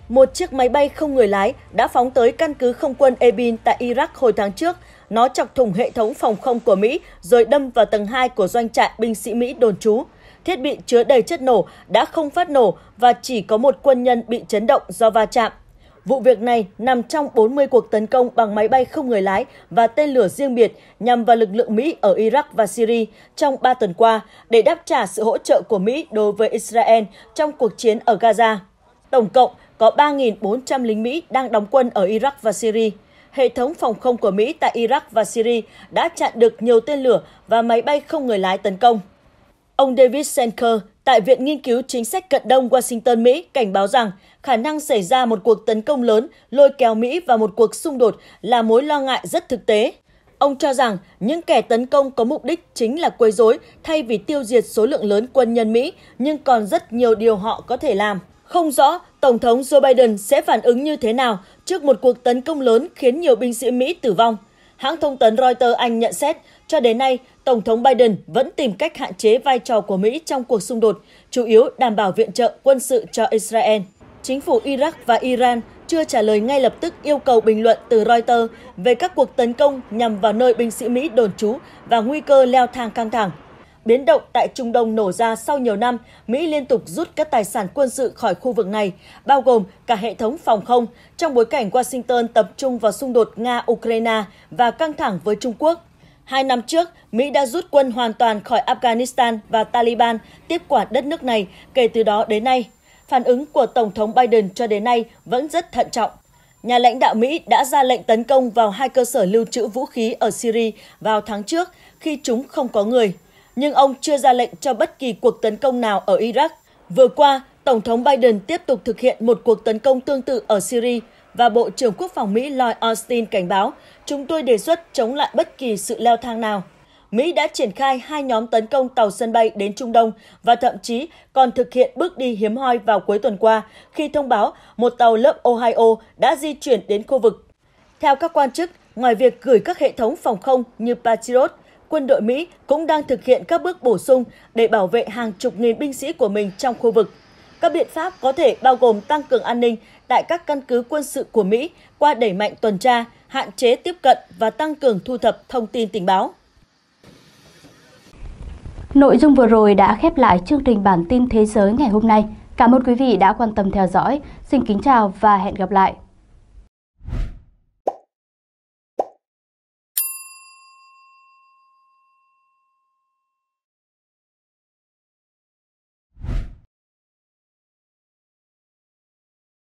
Một chiếc máy bay không người lái đã phóng tới căn cứ không quân Ebin tại Iraq hồi tháng trước. Nó chọc thủng hệ thống phòng không của Mỹ rồi đâm vào tầng 2 của doanh trại binh sĩ Mỹ đồn trú thiết bị chứa đầy chất nổ đã không phát nổ và chỉ có một quân nhân bị chấn động do va chạm Vụ việc này nằm trong 40 cuộc tấn công bằng máy bay không người lái và tên lửa riêng biệt nhằm vào lực lượng Mỹ ở Iraq và Syria trong 3 tuần qua để đáp trả sự hỗ trợ của Mỹ đối với Israel trong cuộc chiến ở Gaza. Tổng cộng có 3.400 lính Mỹ đang đóng quân ở Iraq và Syria. Hệ thống phòng không của Mỹ tại Iraq và Syria đã chặn được nhiều tên lửa và máy bay không người lái tấn công. Ông David Senker, tại Viện Nghiên cứu Chính sách Cận Đông Washington, Mỹ cảnh báo rằng khả năng xảy ra một cuộc tấn công lớn lôi kéo Mỹ vào một cuộc xung đột là mối lo ngại rất thực tế. Ông cho rằng những kẻ tấn công có mục đích chính là quấy rối thay vì tiêu diệt số lượng lớn quân nhân Mỹ, nhưng còn rất nhiều điều họ có thể làm. Không rõ Tổng thống Joe Biden sẽ phản ứng như thế nào trước một cuộc tấn công lớn khiến nhiều binh sĩ Mỹ tử vong. Hãng thông tấn Reuters Anh nhận xét, cho đến nay, Tổng thống Biden vẫn tìm cách hạn chế vai trò của Mỹ trong cuộc xung đột, chủ yếu đảm bảo viện trợ quân sự cho Israel. Chính phủ Iraq và Iran chưa trả lời ngay lập tức yêu cầu bình luận từ Reuters về các cuộc tấn công nhằm vào nơi binh sĩ Mỹ đồn trú và nguy cơ leo thang căng thẳng. Biến động tại Trung Đông nổ ra sau nhiều năm, Mỹ liên tục rút các tài sản quân sự khỏi khu vực này, bao gồm cả hệ thống phòng không, trong bối cảnh Washington tập trung vào xung đột Nga-Ukraine và căng thẳng với Trung Quốc. Hai năm trước, Mỹ đã rút quân hoàn toàn khỏi Afghanistan và Taliban tiếp quản đất nước này kể từ đó đến nay. Phản ứng của Tổng thống Biden cho đến nay vẫn rất thận trọng. Nhà lãnh đạo Mỹ đã ra lệnh tấn công vào hai cơ sở lưu trữ vũ khí ở Syria vào tháng trước khi chúng không có người. Nhưng ông chưa ra lệnh cho bất kỳ cuộc tấn công nào ở Iraq. Vừa qua, Tổng thống Biden tiếp tục thực hiện một cuộc tấn công tương tự ở Syria và Bộ trưởng Quốc phòng Mỹ Lloyd Austin cảnh báo, chúng tôi đề xuất chống lại bất kỳ sự leo thang nào. Mỹ đã triển khai hai nhóm tấn công tàu sân bay đến Trung Đông và thậm chí còn thực hiện bước đi hiếm hoi vào cuối tuần qua khi thông báo một tàu lớp Ohio đã di chuyển đến khu vực. Theo các quan chức, ngoài việc gửi các hệ thống phòng không như Patriot, quân đội Mỹ cũng đang thực hiện các bước bổ sung để bảo vệ hàng chục nghìn binh sĩ của mình trong khu vực. Các biện pháp có thể bao gồm tăng cường an ninh tại các căn cứ quân sự của Mỹ qua đẩy mạnh tuần tra, hạn chế tiếp cận và tăng cường thu thập thông tin tình báo. Nội dung vừa rồi đã khép lại chương trình bản tin thế giới ngày hôm nay. Cảm ơn quý vị đã quan tâm theo dõi. Xin kính chào và hẹn gặp lại.